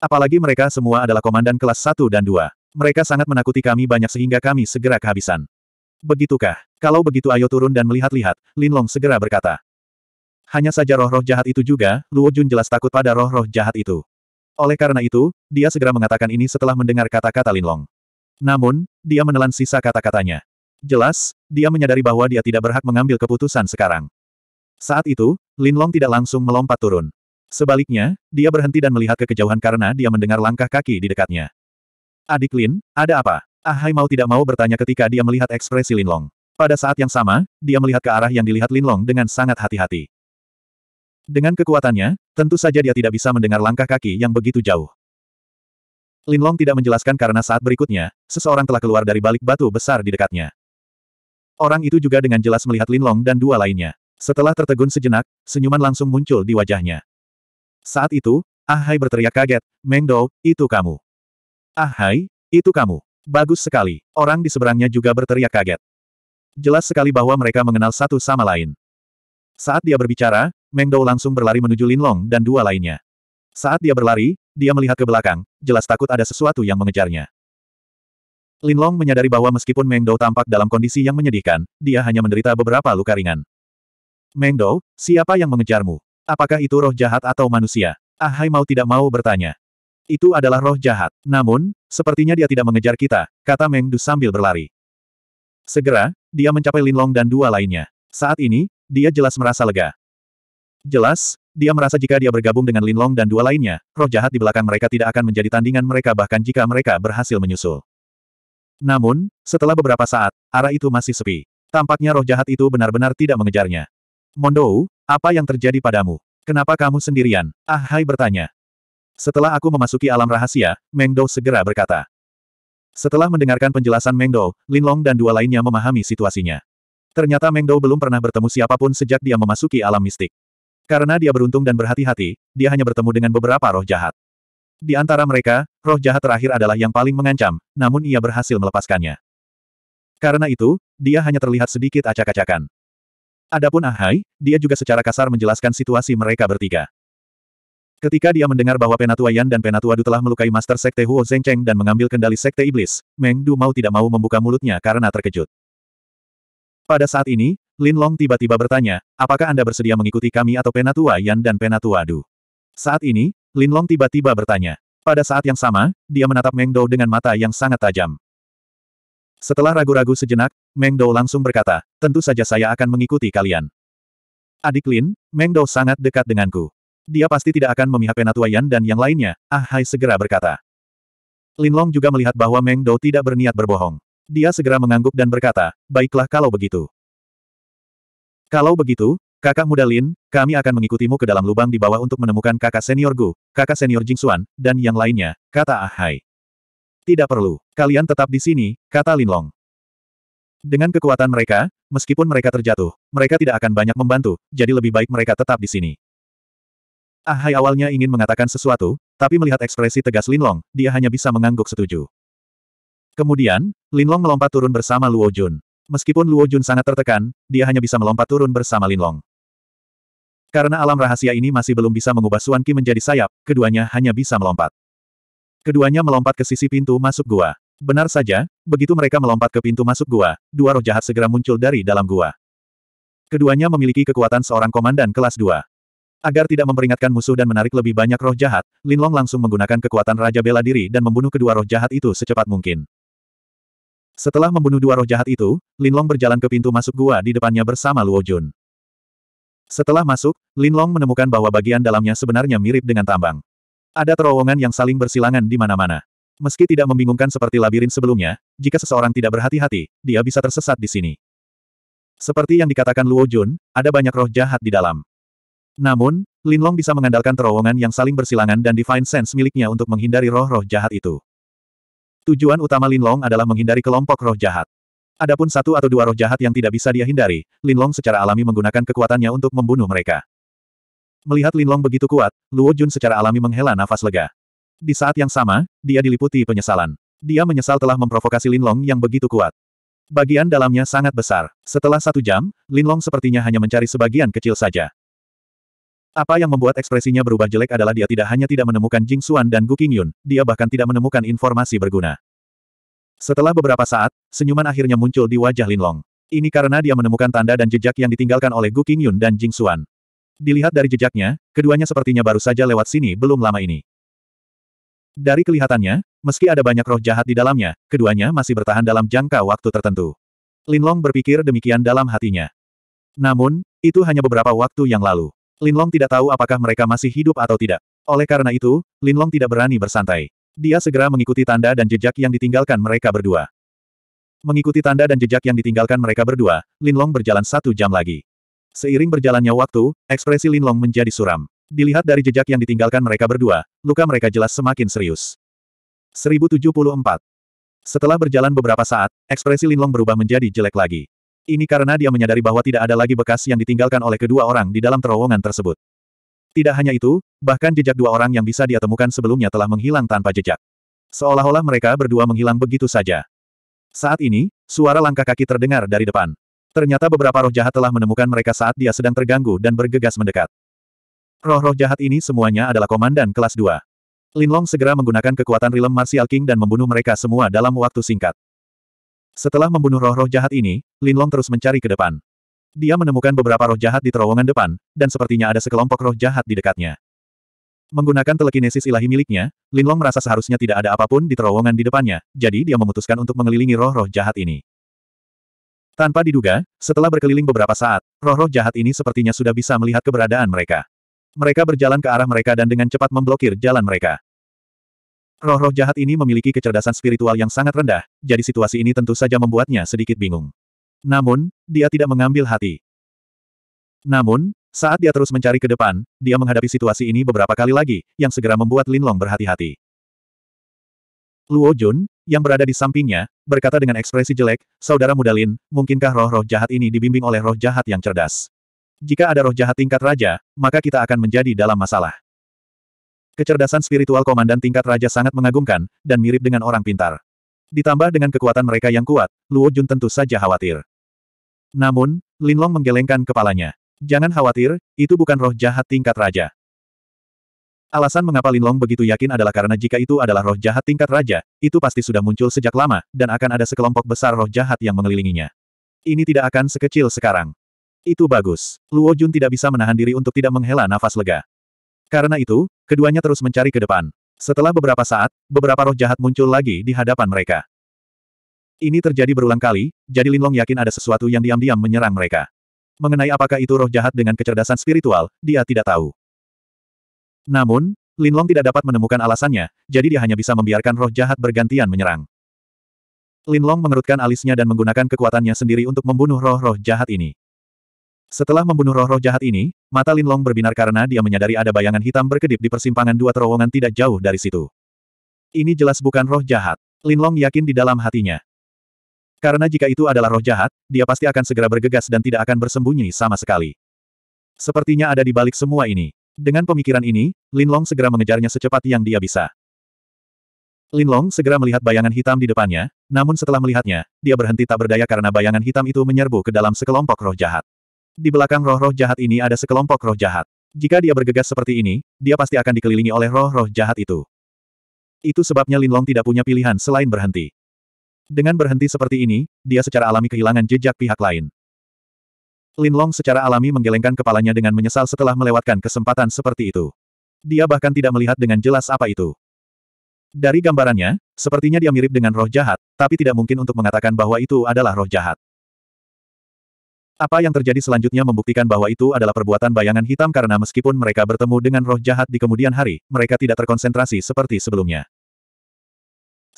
Apalagi mereka semua adalah komandan kelas 1 dan 2. Mereka sangat menakuti kami banyak sehingga kami segera kehabisan. Begitukah? Kalau begitu ayo turun dan melihat-lihat, Linlong segera berkata. Hanya saja roh-roh jahat itu juga, Luo Jun jelas takut pada roh-roh jahat itu. Oleh karena itu, dia segera mengatakan ini setelah mendengar kata-kata Linlong. Namun, dia menelan sisa kata-katanya. Jelas, dia menyadari bahwa dia tidak berhak mengambil keputusan sekarang. Saat itu, Linlong tidak langsung melompat turun. Sebaliknya, dia berhenti dan melihat ke kejauhan karena dia mendengar langkah kaki di dekatnya. Adik Lin, ada apa? Ahai ah, mau tidak mau bertanya ketika dia melihat ekspresi Linlong. Pada saat yang sama, dia melihat ke arah yang dilihat Linlong dengan sangat hati-hati. Dengan kekuatannya, tentu saja dia tidak bisa mendengar langkah kaki yang begitu jauh. Linlong tidak menjelaskan karena saat berikutnya, seseorang telah keluar dari balik batu besar di dekatnya. Orang itu juga dengan jelas melihat Linlong dan dua lainnya. Setelah tertegun sejenak, senyuman langsung muncul di wajahnya. Saat itu, Ah Hai berteriak kaget, Meng Dou, itu kamu. Ah Hai, itu kamu. Bagus sekali. Orang di seberangnya juga berteriak kaget. Jelas sekali bahwa mereka mengenal satu sama lain. Saat dia berbicara, Meng Dou langsung berlari menuju Lin Long dan dua lainnya. Saat dia berlari, dia melihat ke belakang, jelas takut ada sesuatu yang mengejarnya. Lin Long menyadari bahwa meskipun Meng Dou tampak dalam kondisi yang menyedihkan, dia hanya menderita beberapa luka ringan. Meng Dou, siapa yang mengejarmu? Apakah itu roh jahat atau manusia? Ah Hai mau tidak mau bertanya. Itu adalah roh jahat. Namun, sepertinya dia tidak mengejar kita, kata Meng Du sambil berlari. Segera, dia mencapai Lin Long dan dua lainnya. Saat ini, dia jelas merasa lega. Jelas, dia merasa jika dia bergabung dengan Linlong dan dua lainnya, roh jahat di belakang mereka tidak akan menjadi tandingan mereka bahkan jika mereka berhasil menyusul. Namun, setelah beberapa saat, arah itu masih sepi. Tampaknya roh jahat itu benar-benar tidak mengejarnya. Mondou, apa yang terjadi padamu? Kenapa kamu sendirian? Ah Hai bertanya. Setelah aku memasuki alam rahasia, Meng segera berkata. Setelah mendengarkan penjelasan Meng Linlong dan dua lainnya memahami situasinya. Ternyata Meng belum pernah bertemu siapapun sejak dia memasuki alam mistik. Karena dia beruntung dan berhati-hati, dia hanya bertemu dengan beberapa roh jahat. Di antara mereka, roh jahat terakhir adalah yang paling mengancam, namun ia berhasil melepaskannya. Karena itu, dia hanya terlihat sedikit acak-acakan. Adapun Ahai, dia juga secara kasar menjelaskan situasi mereka bertiga. Ketika dia mendengar bahwa Penatua Yan dan Penatua Du telah melukai Master Sekte Huo Zengcheng dan mengambil kendali Sekte Iblis, Meng Du mau tidak mau membuka mulutnya karena terkejut. Pada saat ini, Lin Long tiba-tiba bertanya, apakah Anda bersedia mengikuti kami atau Penatua Yan dan Penatua Du? Saat ini, Lin Long tiba-tiba bertanya. Pada saat yang sama, dia menatap Meng Dou dengan mata yang sangat tajam. Setelah ragu-ragu sejenak, Meng Dou langsung berkata, tentu saja saya akan mengikuti kalian. Adik Lin, Meng Dou sangat dekat denganku. Dia pasti tidak akan memihak Penatua Yan dan yang lainnya, Ah Hai segera berkata. Lin Long juga melihat bahwa Meng Dou tidak berniat berbohong. Dia segera mengangguk dan berkata, baiklah kalau begitu. Kalau begitu, kakak muda Lin, kami akan mengikutimu ke dalam lubang di bawah untuk menemukan kakak senior Gu, kakak senior Jing Jingxuan, dan yang lainnya, kata Ah Tidak perlu, kalian tetap di sini, kata Lin Long. Dengan kekuatan mereka, meskipun mereka terjatuh, mereka tidak akan banyak membantu, jadi lebih baik mereka tetap di sini. Ahai ah awalnya ingin mengatakan sesuatu, tapi melihat ekspresi tegas Lin Long, dia hanya bisa mengangguk setuju. Kemudian, Lin Long melompat turun bersama Luo Jun. Meskipun Luo Jun sangat tertekan, dia hanya bisa melompat turun bersama Linlong. Karena alam rahasia ini masih belum bisa mengubah Suan Qi menjadi sayap, keduanya hanya bisa melompat. Keduanya melompat ke sisi pintu masuk gua. Benar saja, begitu mereka melompat ke pintu masuk gua, dua roh jahat segera muncul dari dalam gua. Keduanya memiliki kekuatan seorang komandan kelas 2. Agar tidak memperingatkan musuh dan menarik lebih banyak roh jahat, Linlong langsung menggunakan kekuatan Raja Bela Diri dan membunuh kedua roh jahat itu secepat mungkin. Setelah membunuh dua roh jahat itu, Linlong berjalan ke pintu masuk gua di depannya bersama Luo Jun. Setelah masuk, Linlong menemukan bahwa bagian dalamnya sebenarnya mirip dengan tambang. Ada terowongan yang saling bersilangan di mana-mana. Meski tidak membingungkan seperti labirin sebelumnya, jika seseorang tidak berhati-hati, dia bisa tersesat di sini. Seperti yang dikatakan Luo Jun, ada banyak roh jahat di dalam. Namun, Linlong bisa mengandalkan terowongan yang saling bersilangan dan Divine Sense miliknya untuk menghindari roh-roh jahat itu. Tujuan utama Linlong adalah menghindari kelompok roh jahat. Adapun satu atau dua roh jahat yang tidak bisa dia hindari, Linlong secara alami menggunakan kekuatannya untuk membunuh mereka. Melihat Linlong begitu kuat, Luo Jun secara alami menghela nafas lega. Di saat yang sama, dia diliputi penyesalan. Dia menyesal telah memprovokasi Linlong yang begitu kuat. Bagian dalamnya sangat besar. Setelah satu jam, Linlong sepertinya hanya mencari sebagian kecil saja. Apa yang membuat ekspresinya berubah jelek adalah dia tidak hanya tidak menemukan Jing Xuan dan Gu Qingyun, dia bahkan tidak menemukan informasi berguna. Setelah beberapa saat, senyuman akhirnya muncul di wajah Linlong. Ini karena dia menemukan tanda dan jejak yang ditinggalkan oleh Gu Qingyun dan Jing Xuan. Dilihat dari jejaknya, keduanya sepertinya baru saja lewat sini belum lama ini. Dari kelihatannya, meski ada banyak roh jahat di dalamnya, keduanya masih bertahan dalam jangka waktu tertentu. Linlong berpikir demikian dalam hatinya. Namun, itu hanya beberapa waktu yang lalu. Linlong tidak tahu apakah mereka masih hidup atau tidak. Oleh karena itu, Linlong tidak berani bersantai. Dia segera mengikuti tanda dan jejak yang ditinggalkan mereka berdua. Mengikuti tanda dan jejak yang ditinggalkan mereka berdua, Linlong berjalan satu jam lagi. Seiring berjalannya waktu, ekspresi Linlong menjadi suram. Dilihat dari jejak yang ditinggalkan mereka berdua, luka mereka jelas semakin serius. 1074. Setelah berjalan beberapa saat, ekspresi Linlong berubah menjadi jelek lagi. Ini karena dia menyadari bahwa tidak ada lagi bekas yang ditinggalkan oleh kedua orang di dalam terowongan tersebut. Tidak hanya itu, bahkan jejak dua orang yang bisa dia temukan sebelumnya telah menghilang tanpa jejak. Seolah-olah mereka berdua menghilang begitu saja. Saat ini, suara langkah kaki terdengar dari depan. Ternyata beberapa roh jahat telah menemukan mereka saat dia sedang terganggu dan bergegas mendekat. Roh-roh jahat ini semuanya adalah komandan kelas 2. Linlong segera menggunakan kekuatan rilem Martial King dan membunuh mereka semua dalam waktu singkat. Setelah membunuh roh-roh jahat ini, Linlong terus mencari ke depan. Dia menemukan beberapa roh jahat di terowongan depan, dan sepertinya ada sekelompok roh jahat di dekatnya. Menggunakan telekinesis ilahi miliknya, Linlong merasa seharusnya tidak ada apapun di terowongan di depannya, jadi dia memutuskan untuk mengelilingi roh-roh jahat ini. Tanpa diduga, setelah berkeliling beberapa saat, roh-roh jahat ini sepertinya sudah bisa melihat keberadaan mereka. Mereka berjalan ke arah mereka dan dengan cepat memblokir jalan mereka. Roh-roh jahat ini memiliki kecerdasan spiritual yang sangat rendah, jadi situasi ini tentu saja membuatnya sedikit bingung. Namun, dia tidak mengambil hati. Namun, saat dia terus mencari ke depan, dia menghadapi situasi ini beberapa kali lagi, yang segera membuat Lin Long berhati-hati. Luo Jun, yang berada di sampingnya, berkata dengan ekspresi jelek, Saudara muda Lin, mungkinkah roh-roh jahat ini dibimbing oleh roh jahat yang cerdas? Jika ada roh jahat tingkat raja, maka kita akan menjadi dalam masalah. Kecerdasan spiritual komandan tingkat raja sangat mengagumkan, dan mirip dengan orang pintar. Ditambah dengan kekuatan mereka yang kuat, Luo Jun tentu saja khawatir. Namun, Linlong menggelengkan kepalanya. Jangan khawatir, itu bukan roh jahat tingkat raja. Alasan mengapa Linlong begitu yakin adalah karena jika itu adalah roh jahat tingkat raja, itu pasti sudah muncul sejak lama, dan akan ada sekelompok besar roh jahat yang mengelilinginya. Ini tidak akan sekecil sekarang. Itu bagus. Luo Jun tidak bisa menahan diri untuk tidak menghela nafas lega. Karena itu, keduanya terus mencari ke depan. Setelah beberapa saat, beberapa roh jahat muncul lagi di hadapan mereka. Ini terjadi berulang kali, jadi Linlong yakin ada sesuatu yang diam-diam menyerang mereka. Mengenai apakah itu roh jahat dengan kecerdasan spiritual, dia tidak tahu. Namun, Linlong tidak dapat menemukan alasannya, jadi dia hanya bisa membiarkan roh jahat bergantian menyerang. Linlong mengerutkan alisnya dan menggunakan kekuatannya sendiri untuk membunuh roh-roh jahat ini. Setelah membunuh roh-roh jahat ini, mata Long berbinar karena dia menyadari ada bayangan hitam berkedip di persimpangan dua terowongan tidak jauh dari situ. Ini jelas bukan roh jahat. Lin Long yakin di dalam hatinya. Karena jika itu adalah roh jahat, dia pasti akan segera bergegas dan tidak akan bersembunyi sama sekali. Sepertinya ada di balik semua ini. Dengan pemikiran ini, Lin Long segera mengejarnya secepat yang dia bisa. Lin Long segera melihat bayangan hitam di depannya, namun setelah melihatnya, dia berhenti tak berdaya karena bayangan hitam itu menyerbu ke dalam sekelompok roh jahat. Di belakang roh-roh jahat ini ada sekelompok roh jahat. Jika dia bergegas seperti ini, dia pasti akan dikelilingi oleh roh-roh jahat itu. Itu sebabnya Lin Long tidak punya pilihan selain berhenti. Dengan berhenti seperti ini, dia secara alami kehilangan jejak pihak lain. Lin Long secara alami menggelengkan kepalanya dengan menyesal setelah melewatkan kesempatan seperti itu. Dia bahkan tidak melihat dengan jelas apa itu. Dari gambarannya, sepertinya dia mirip dengan roh jahat, tapi tidak mungkin untuk mengatakan bahwa itu adalah roh jahat. Apa yang terjadi selanjutnya membuktikan bahwa itu adalah perbuatan bayangan hitam karena meskipun mereka bertemu dengan roh jahat di kemudian hari, mereka tidak terkonsentrasi seperti sebelumnya.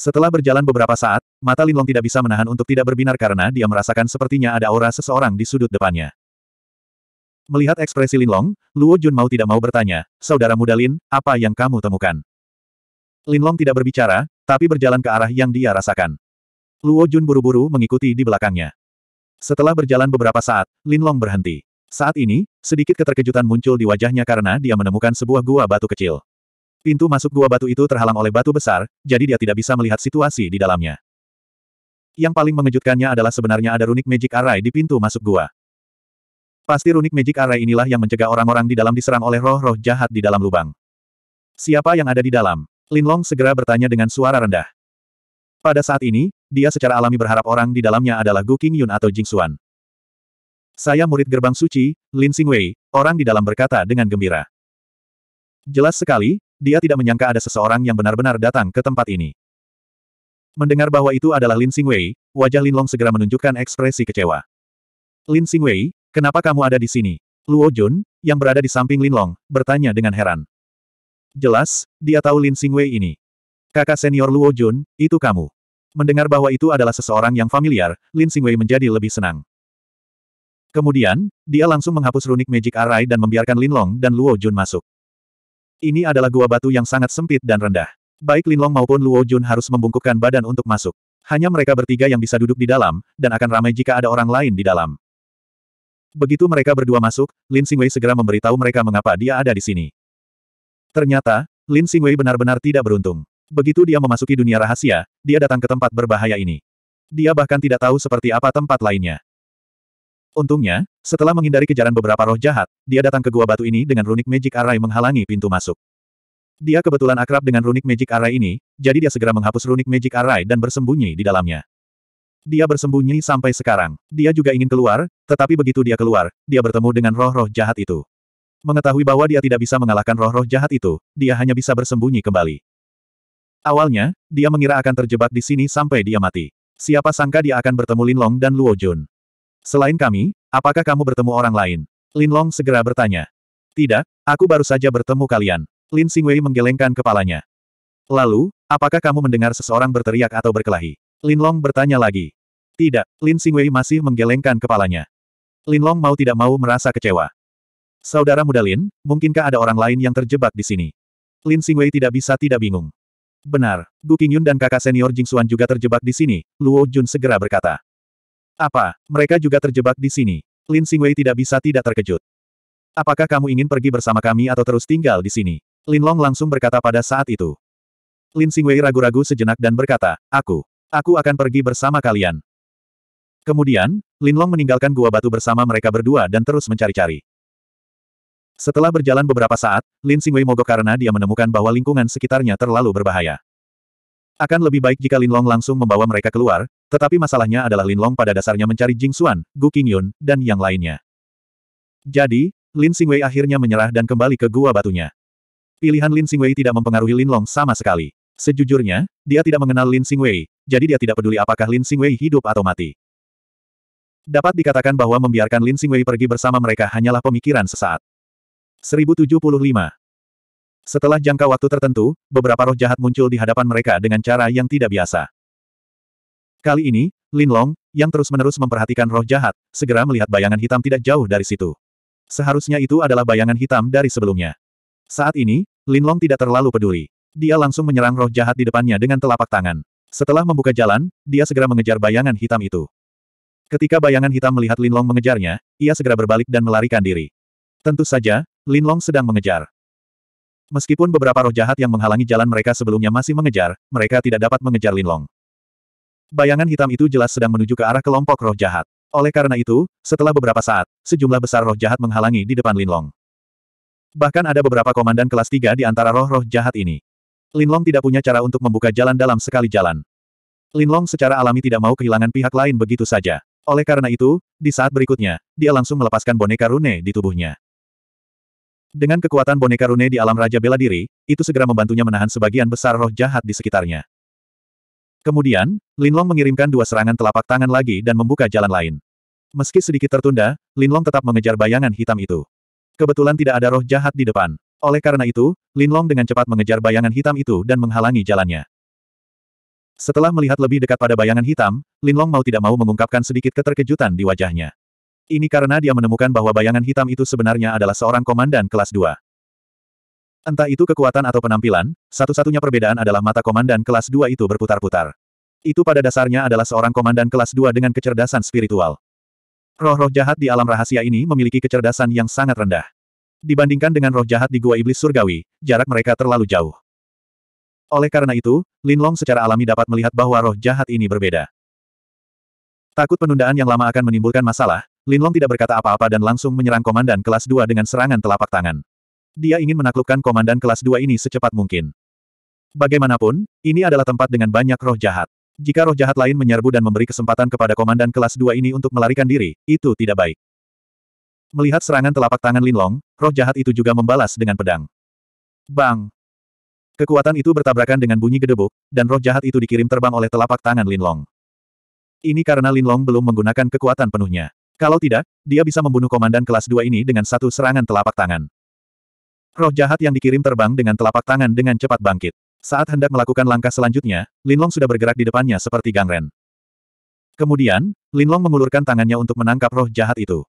Setelah berjalan beberapa saat, mata Linlong tidak bisa menahan untuk tidak berbinar karena dia merasakan sepertinya ada aura seseorang di sudut depannya. Melihat ekspresi Linlong, Luo Jun mau tidak mau bertanya, Saudara muda Lin, apa yang kamu temukan? Linlong tidak berbicara, tapi berjalan ke arah yang dia rasakan. Luo Jun buru-buru mengikuti di belakangnya. Setelah berjalan beberapa saat, Linlong berhenti. Saat ini, sedikit keterkejutan muncul di wajahnya karena dia menemukan sebuah gua batu kecil. Pintu masuk gua batu itu terhalang oleh batu besar, jadi dia tidak bisa melihat situasi di dalamnya. Yang paling mengejutkannya adalah sebenarnya ada runik magic array di pintu masuk gua. Pasti runik magic array inilah yang mencegah orang-orang di dalam diserang oleh roh-roh jahat di dalam lubang. Siapa yang ada di dalam? Linlong segera bertanya dengan suara rendah. Pada saat ini, dia secara alami berharap orang di dalamnya adalah Gu Qingyun atau Jing Xuan. Saya murid gerbang suci, Lin Xingwei, orang di dalam berkata dengan gembira. Jelas sekali, dia tidak menyangka ada seseorang yang benar-benar datang ke tempat ini. Mendengar bahwa itu adalah Lin Xingwei, wajah Lin Long segera menunjukkan ekspresi kecewa. Lin Xingwei, kenapa kamu ada di sini? Luo Jun, yang berada di samping Lin Long, bertanya dengan heran. Jelas, dia tahu Lin Xingwei ini. Kakak senior Luo Jun, itu kamu. Mendengar bahwa itu adalah seseorang yang familiar, Lin Xingwei menjadi lebih senang. Kemudian, dia langsung menghapus runik Magic Array dan membiarkan Lin Long dan Luo Jun masuk. Ini adalah gua batu yang sangat sempit dan rendah. Baik Lin Long maupun Luo Jun harus membungkukkan badan untuk masuk. Hanya mereka bertiga yang bisa duduk di dalam, dan akan ramai jika ada orang lain di dalam. Begitu mereka berdua masuk, Lin Xingwei segera memberitahu mereka mengapa dia ada di sini. Ternyata, Lin Xingwei benar-benar tidak beruntung. Begitu dia memasuki dunia rahasia, dia datang ke tempat berbahaya ini. Dia bahkan tidak tahu seperti apa tempat lainnya. Untungnya, setelah menghindari kejaran beberapa roh jahat, dia datang ke gua batu ini dengan runik Magic Array menghalangi pintu masuk. Dia kebetulan akrab dengan runik Magic Array ini, jadi dia segera menghapus runik Magic Array dan bersembunyi di dalamnya. Dia bersembunyi sampai sekarang. Dia juga ingin keluar, tetapi begitu dia keluar, dia bertemu dengan roh-roh jahat itu. Mengetahui bahwa dia tidak bisa mengalahkan roh-roh jahat itu, dia hanya bisa bersembunyi kembali. Awalnya, dia mengira akan terjebak di sini sampai dia mati. Siapa sangka dia akan bertemu Lin Long dan Luo Jun. Selain kami, apakah kamu bertemu orang lain? Lin Long segera bertanya. Tidak, aku baru saja bertemu kalian. Lin Xingwei menggelengkan kepalanya. Lalu, apakah kamu mendengar seseorang berteriak atau berkelahi? Lin Long bertanya lagi. Tidak, Lin Xingwei masih menggelengkan kepalanya. Lin Long mau tidak mau merasa kecewa. Saudara muda Lin, mungkinkah ada orang lain yang terjebak di sini? Lin Xingwei tidak bisa tidak bingung. Benar, Gu Qingyun dan kakak senior Jing Xuan juga terjebak di sini, Luo Jun segera berkata. Apa, mereka juga terjebak di sini? Lin Xingwei tidak bisa tidak terkejut. Apakah kamu ingin pergi bersama kami atau terus tinggal di sini? Lin Long langsung berkata pada saat itu. Lin Xingwei ragu-ragu sejenak dan berkata, Aku, aku akan pergi bersama kalian. Kemudian, Lin Long meninggalkan gua batu bersama mereka berdua dan terus mencari-cari. Setelah berjalan beberapa saat, Lin Xingwei mogok karena dia menemukan bahwa lingkungan sekitarnya terlalu berbahaya. Akan lebih baik jika Lin Long langsung membawa mereka keluar, tetapi masalahnya adalah Lin Long pada dasarnya mencari Jing Xuan, Gu Qingyun, dan yang lainnya. Jadi, Lin Xingwei akhirnya menyerah dan kembali ke gua batunya. Pilihan Lin Xingwei tidak mempengaruhi Lin Long sama sekali. Sejujurnya, dia tidak mengenal Lin Xingwei, jadi dia tidak peduli apakah Lin Xingwei hidup atau mati. Dapat dikatakan bahwa membiarkan Lin Xingwei pergi bersama mereka hanyalah pemikiran sesaat. 1075. Setelah jangka waktu tertentu, beberapa roh jahat muncul di hadapan mereka dengan cara yang tidak biasa. Kali ini, Lin Long, yang terus-menerus memperhatikan roh jahat, segera melihat bayangan hitam tidak jauh dari situ. Seharusnya itu adalah bayangan hitam dari sebelumnya. Saat ini, Lin Long tidak terlalu peduli. Dia langsung menyerang roh jahat di depannya dengan telapak tangan. Setelah membuka jalan, dia segera mengejar bayangan hitam itu. Ketika bayangan hitam melihat Lin Long mengejarnya, ia segera berbalik dan melarikan diri. Tentu saja, Linlong sedang mengejar. Meskipun beberapa roh jahat yang menghalangi jalan mereka sebelumnya masih mengejar, mereka tidak dapat mengejar Linlong. Bayangan hitam itu jelas sedang menuju ke arah kelompok roh jahat. Oleh karena itu, setelah beberapa saat, sejumlah besar roh jahat menghalangi di depan Linlong. Bahkan ada beberapa komandan kelas 3 di antara roh-roh jahat ini. Linlong tidak punya cara untuk membuka jalan dalam sekali jalan. Linlong secara alami tidak mau kehilangan pihak lain begitu saja. Oleh karena itu, di saat berikutnya, dia langsung melepaskan boneka rune di tubuhnya. Dengan kekuatan boneka rune di alam Raja Bela Diri, itu segera membantunya menahan sebagian besar roh jahat di sekitarnya. Kemudian, Linlong mengirimkan dua serangan telapak tangan lagi dan membuka jalan lain. Meski sedikit tertunda, Linlong tetap mengejar bayangan hitam itu. Kebetulan tidak ada roh jahat di depan. Oleh karena itu, Linlong dengan cepat mengejar bayangan hitam itu dan menghalangi jalannya. Setelah melihat lebih dekat pada bayangan hitam, Linlong mau tidak mau mengungkapkan sedikit keterkejutan di wajahnya. Ini karena dia menemukan bahwa bayangan hitam itu sebenarnya adalah seorang komandan kelas 2. Entah itu kekuatan atau penampilan, satu-satunya perbedaan adalah mata komandan kelas 2 itu berputar-putar. Itu pada dasarnya adalah seorang komandan kelas 2 dengan kecerdasan spiritual. Roh-roh jahat di alam rahasia ini memiliki kecerdasan yang sangat rendah. Dibandingkan dengan roh jahat di Gua Iblis Surgawi, jarak mereka terlalu jauh. Oleh karena itu, Lin Long secara alami dapat melihat bahwa roh jahat ini berbeda. Takut penundaan yang lama akan menimbulkan masalah, Linlong tidak berkata apa-apa dan langsung menyerang komandan kelas 2 dengan serangan telapak tangan. Dia ingin menaklukkan komandan kelas 2 ini secepat mungkin. Bagaimanapun, ini adalah tempat dengan banyak roh jahat. Jika roh jahat lain menyerbu dan memberi kesempatan kepada komandan kelas 2 ini untuk melarikan diri, itu tidak baik. Melihat serangan telapak tangan Linlong, roh jahat itu juga membalas dengan pedang. Bang! Kekuatan itu bertabrakan dengan bunyi gedebuk, dan roh jahat itu dikirim terbang oleh telapak tangan Linlong. Ini karena Linlong belum menggunakan kekuatan penuhnya. Kalau tidak, dia bisa membunuh komandan kelas 2 ini dengan satu serangan telapak tangan. Roh jahat yang dikirim terbang dengan telapak tangan dengan cepat bangkit. Saat hendak melakukan langkah selanjutnya, Linlong sudah bergerak di depannya seperti gangren. Kemudian, Linlong mengulurkan tangannya untuk menangkap roh jahat itu.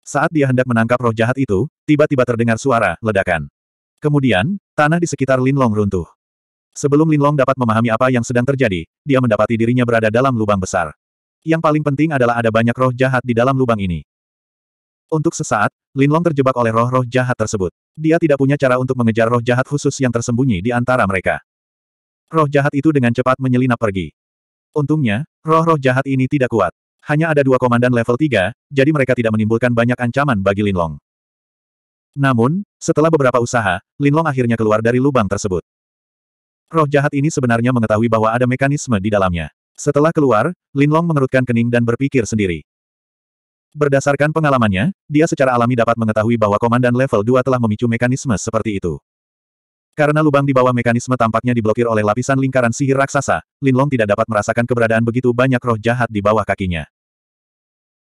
Saat dia hendak menangkap roh jahat itu, tiba-tiba terdengar suara ledakan. Kemudian, tanah di sekitar Linlong runtuh. Sebelum Linlong dapat memahami apa yang sedang terjadi, dia mendapati dirinya berada dalam lubang besar. Yang paling penting adalah ada banyak roh jahat di dalam lubang ini. Untuk sesaat, Linlong terjebak oleh roh-roh jahat tersebut. Dia tidak punya cara untuk mengejar roh jahat khusus yang tersembunyi di antara mereka. Roh jahat itu dengan cepat menyelinap pergi. Untungnya, roh-roh jahat ini tidak kuat. Hanya ada dua komandan level 3, jadi mereka tidak menimbulkan banyak ancaman bagi Linlong. Namun, setelah beberapa usaha, Linlong akhirnya keluar dari lubang tersebut. Roh jahat ini sebenarnya mengetahui bahwa ada mekanisme di dalamnya. Setelah keluar, Linlong mengerutkan kening dan berpikir sendiri. Berdasarkan pengalamannya, dia secara alami dapat mengetahui bahwa komandan level 2 telah memicu mekanisme seperti itu. Karena lubang di bawah mekanisme tampaknya diblokir oleh lapisan lingkaran sihir raksasa, Linlong tidak dapat merasakan keberadaan begitu banyak roh jahat di bawah kakinya.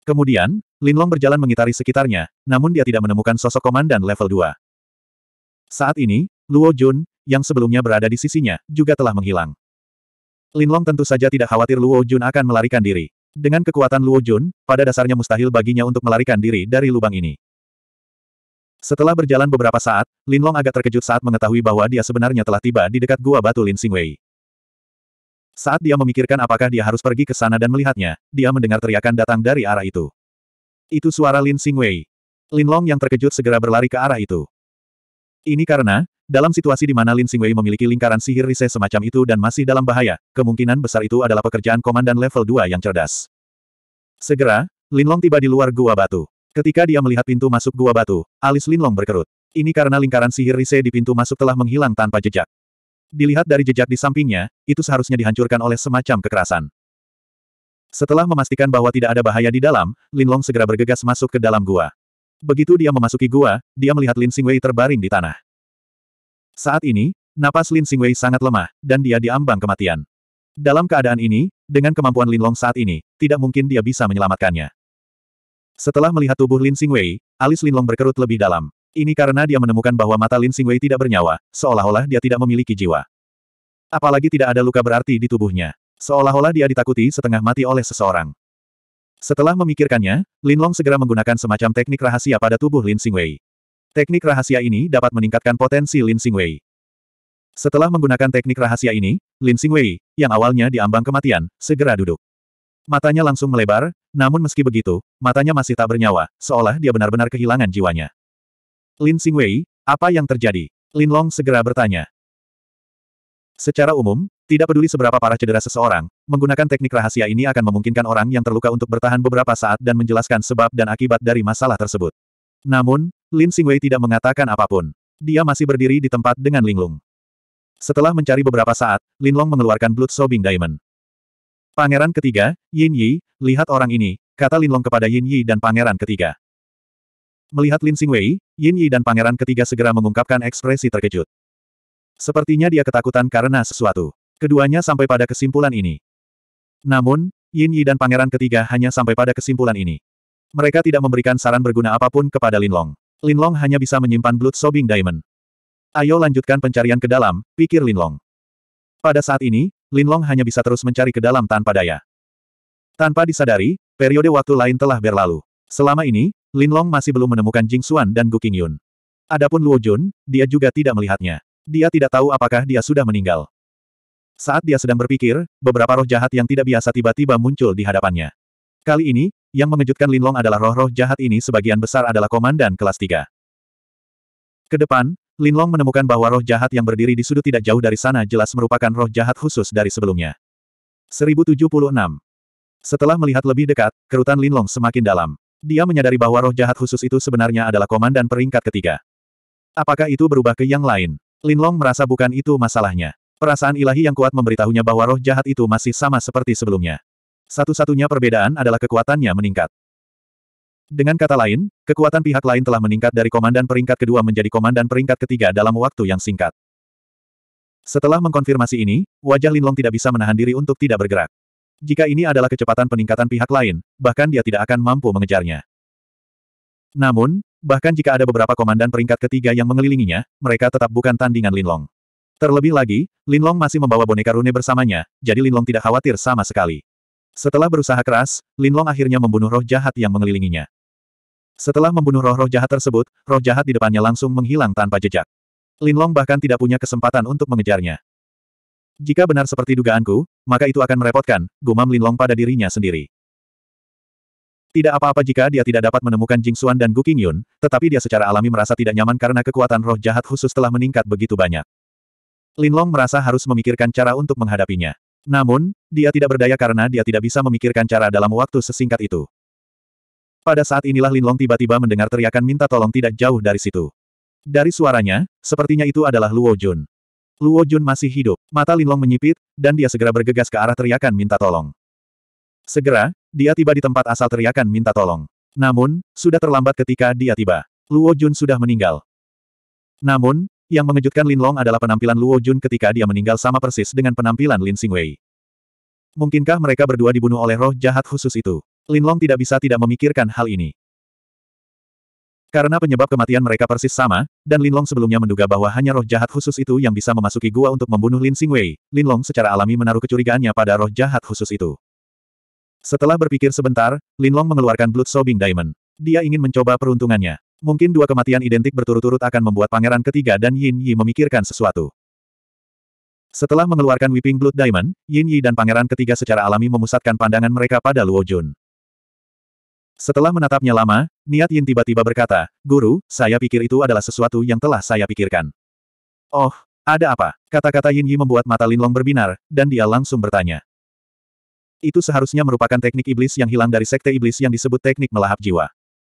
Kemudian, Linlong berjalan mengitari sekitarnya, namun dia tidak menemukan sosok komandan level 2. Saat ini, Luo Jun, yang sebelumnya berada di sisinya, juga telah menghilang. Linlong tentu saja tidak khawatir Luo Jun akan melarikan diri. Dengan kekuatan Luo Jun, pada dasarnya mustahil baginya untuk melarikan diri dari lubang ini. Setelah berjalan beberapa saat, Linlong agak terkejut saat mengetahui bahwa dia sebenarnya telah tiba di dekat gua batu Lin Xingwei. Saat dia memikirkan apakah dia harus pergi ke sana dan melihatnya, dia mendengar teriakan datang dari arah itu. Itu suara Lin Xingwei. Linlong yang terkejut segera berlari ke arah itu. Ini karena, dalam situasi di mana Lin Xingwei memiliki lingkaran sihir rise semacam itu dan masih dalam bahaya, kemungkinan besar itu adalah pekerjaan komandan level 2 yang cerdas. Segera, Lin Long tiba di luar gua batu. Ketika dia melihat pintu masuk gua batu, alis Lin Long berkerut. Ini karena lingkaran sihir rise di pintu masuk telah menghilang tanpa jejak. Dilihat dari jejak di sampingnya, itu seharusnya dihancurkan oleh semacam kekerasan. Setelah memastikan bahwa tidak ada bahaya di dalam, Lin Long segera bergegas masuk ke dalam gua. Begitu dia memasuki gua, dia melihat Lin Xingwei terbaring di tanah. Saat ini, napas Lin Xingwei sangat lemah, dan dia diambang kematian. Dalam keadaan ini, dengan kemampuan Lin Long saat ini, tidak mungkin dia bisa menyelamatkannya. Setelah melihat tubuh Lin Xingwei, alis Lin Long berkerut lebih dalam. Ini karena dia menemukan bahwa mata Lin Xingwei tidak bernyawa, seolah-olah dia tidak memiliki jiwa. Apalagi tidak ada luka berarti di tubuhnya. Seolah-olah dia ditakuti setengah mati oleh seseorang. Setelah memikirkannya, Lin Long segera menggunakan semacam teknik rahasia pada tubuh Lin Xingwei. Teknik rahasia ini dapat meningkatkan potensi Lin Xingwei. Setelah menggunakan teknik rahasia ini, Lin Xingwei, yang awalnya diambang kematian, segera duduk. Matanya langsung melebar, namun meski begitu, matanya masih tak bernyawa, seolah dia benar-benar kehilangan jiwanya. Lin Xingwei, apa yang terjadi? Lin Long segera bertanya. Secara umum, tidak peduli seberapa parah cedera seseorang, menggunakan teknik rahasia ini akan memungkinkan orang yang terluka untuk bertahan beberapa saat dan menjelaskan sebab dan akibat dari masalah tersebut. Namun, Lin Xingwei tidak mengatakan apapun. Dia masih berdiri di tempat dengan linglung. Setelah mencari beberapa saat, Lin Long mengeluarkan Blood Sobbing Diamond. Pangeran ketiga, Yin Yi, lihat orang ini, kata Lin Long kepada Yin Yi dan pangeran ketiga. Melihat Lin Xingwei, Yin Yi dan pangeran ketiga segera mengungkapkan ekspresi terkejut. Sepertinya dia ketakutan karena sesuatu. Keduanya sampai pada kesimpulan ini. Namun, Yin Yi dan pangeran ketiga hanya sampai pada kesimpulan ini. Mereka tidak memberikan saran berguna apapun kepada Linlong. Linlong hanya bisa menyimpan Blood Sobbing Diamond. Ayo lanjutkan pencarian ke dalam, pikir Linlong. Pada saat ini, Linlong hanya bisa terus mencari ke dalam tanpa daya. Tanpa disadari, periode waktu lain telah berlalu. Selama ini, Linlong masih belum menemukan Jing Xuan dan Gu Qingyun. Adapun Luo Jun, dia juga tidak melihatnya. Dia tidak tahu apakah dia sudah meninggal. Saat dia sedang berpikir, beberapa roh jahat yang tidak biasa tiba-tiba muncul di hadapannya. Kali ini, yang mengejutkan Linlong adalah roh-roh jahat ini sebagian besar adalah komandan kelas 3. Kedepan, Linlong menemukan bahwa roh jahat yang berdiri di sudut tidak jauh dari sana jelas merupakan roh jahat khusus dari sebelumnya. 1076. Setelah melihat lebih dekat, kerutan Linlong semakin dalam. Dia menyadari bahwa roh jahat khusus itu sebenarnya adalah komandan peringkat ketiga. Apakah itu berubah ke yang lain? Linlong merasa bukan itu masalahnya. Perasaan ilahi yang kuat memberitahunya bahwa roh jahat itu masih sama seperti sebelumnya. Satu-satunya perbedaan adalah kekuatannya meningkat. Dengan kata lain, kekuatan pihak lain telah meningkat dari komandan peringkat kedua menjadi komandan peringkat ketiga dalam waktu yang singkat. Setelah mengkonfirmasi ini, wajah Linlong tidak bisa menahan diri untuk tidak bergerak. Jika ini adalah kecepatan peningkatan pihak lain, bahkan dia tidak akan mampu mengejarnya. Namun, bahkan jika ada beberapa komandan peringkat ketiga yang mengelilinginya, mereka tetap bukan tandingan Linlong. Terlebih lagi, Linlong masih membawa boneka rune bersamanya, jadi Linlong tidak khawatir sama sekali. Setelah berusaha keras, Linlong akhirnya membunuh roh jahat yang mengelilinginya. Setelah membunuh roh-roh jahat tersebut, roh jahat di depannya langsung menghilang tanpa jejak. Linlong bahkan tidak punya kesempatan untuk mengejarnya. Jika benar seperti dugaanku, maka itu akan merepotkan, gumam Linlong pada dirinya sendiri. Tidak apa-apa jika dia tidak dapat menemukan Jing Xuan dan Gu Qingyun, tetapi dia secara alami merasa tidak nyaman karena kekuatan roh jahat khusus telah meningkat begitu banyak. Linlong merasa harus memikirkan cara untuk menghadapinya. Namun, dia tidak berdaya karena dia tidak bisa memikirkan cara dalam waktu sesingkat itu. Pada saat inilah Linlong tiba-tiba mendengar teriakan minta tolong tidak jauh dari situ. Dari suaranya, sepertinya itu adalah Luo Jun. Luo Jun masih hidup, mata Linlong menyipit, dan dia segera bergegas ke arah teriakan minta tolong. Segera, dia tiba di tempat asal teriakan minta tolong. Namun, sudah terlambat ketika dia tiba. Luo Jun sudah meninggal. Namun, yang mengejutkan Lin Long adalah penampilan Luo Jun ketika dia meninggal sama persis dengan penampilan Lin Xingwei. Mungkinkah mereka berdua dibunuh oleh roh jahat khusus itu? Lin Long tidak bisa tidak memikirkan hal ini. Karena penyebab kematian mereka persis sama, dan Lin Long sebelumnya menduga bahwa hanya roh jahat khusus itu yang bisa memasuki gua untuk membunuh Lin Xingwei, Lin Long secara alami menaruh kecurigaannya pada roh jahat khusus itu. Setelah berpikir sebentar, Lin Long mengeluarkan Blood Sobbing Diamond. Dia ingin mencoba peruntungannya. Mungkin dua kematian identik berturut-turut akan membuat pangeran ketiga dan Yin Yi memikirkan sesuatu. Setelah mengeluarkan Weeping Blood Diamond, Yin Yi dan pangeran ketiga secara alami memusatkan pandangan mereka pada Luo Jun. Setelah menatapnya lama, Niat Yin tiba-tiba berkata, Guru, saya pikir itu adalah sesuatu yang telah saya pikirkan. Oh, ada apa? Kata-kata Yin Yi membuat mata Lin Long berbinar, dan dia langsung bertanya. Itu seharusnya merupakan teknik iblis yang hilang dari sekte iblis yang disebut teknik melahap jiwa.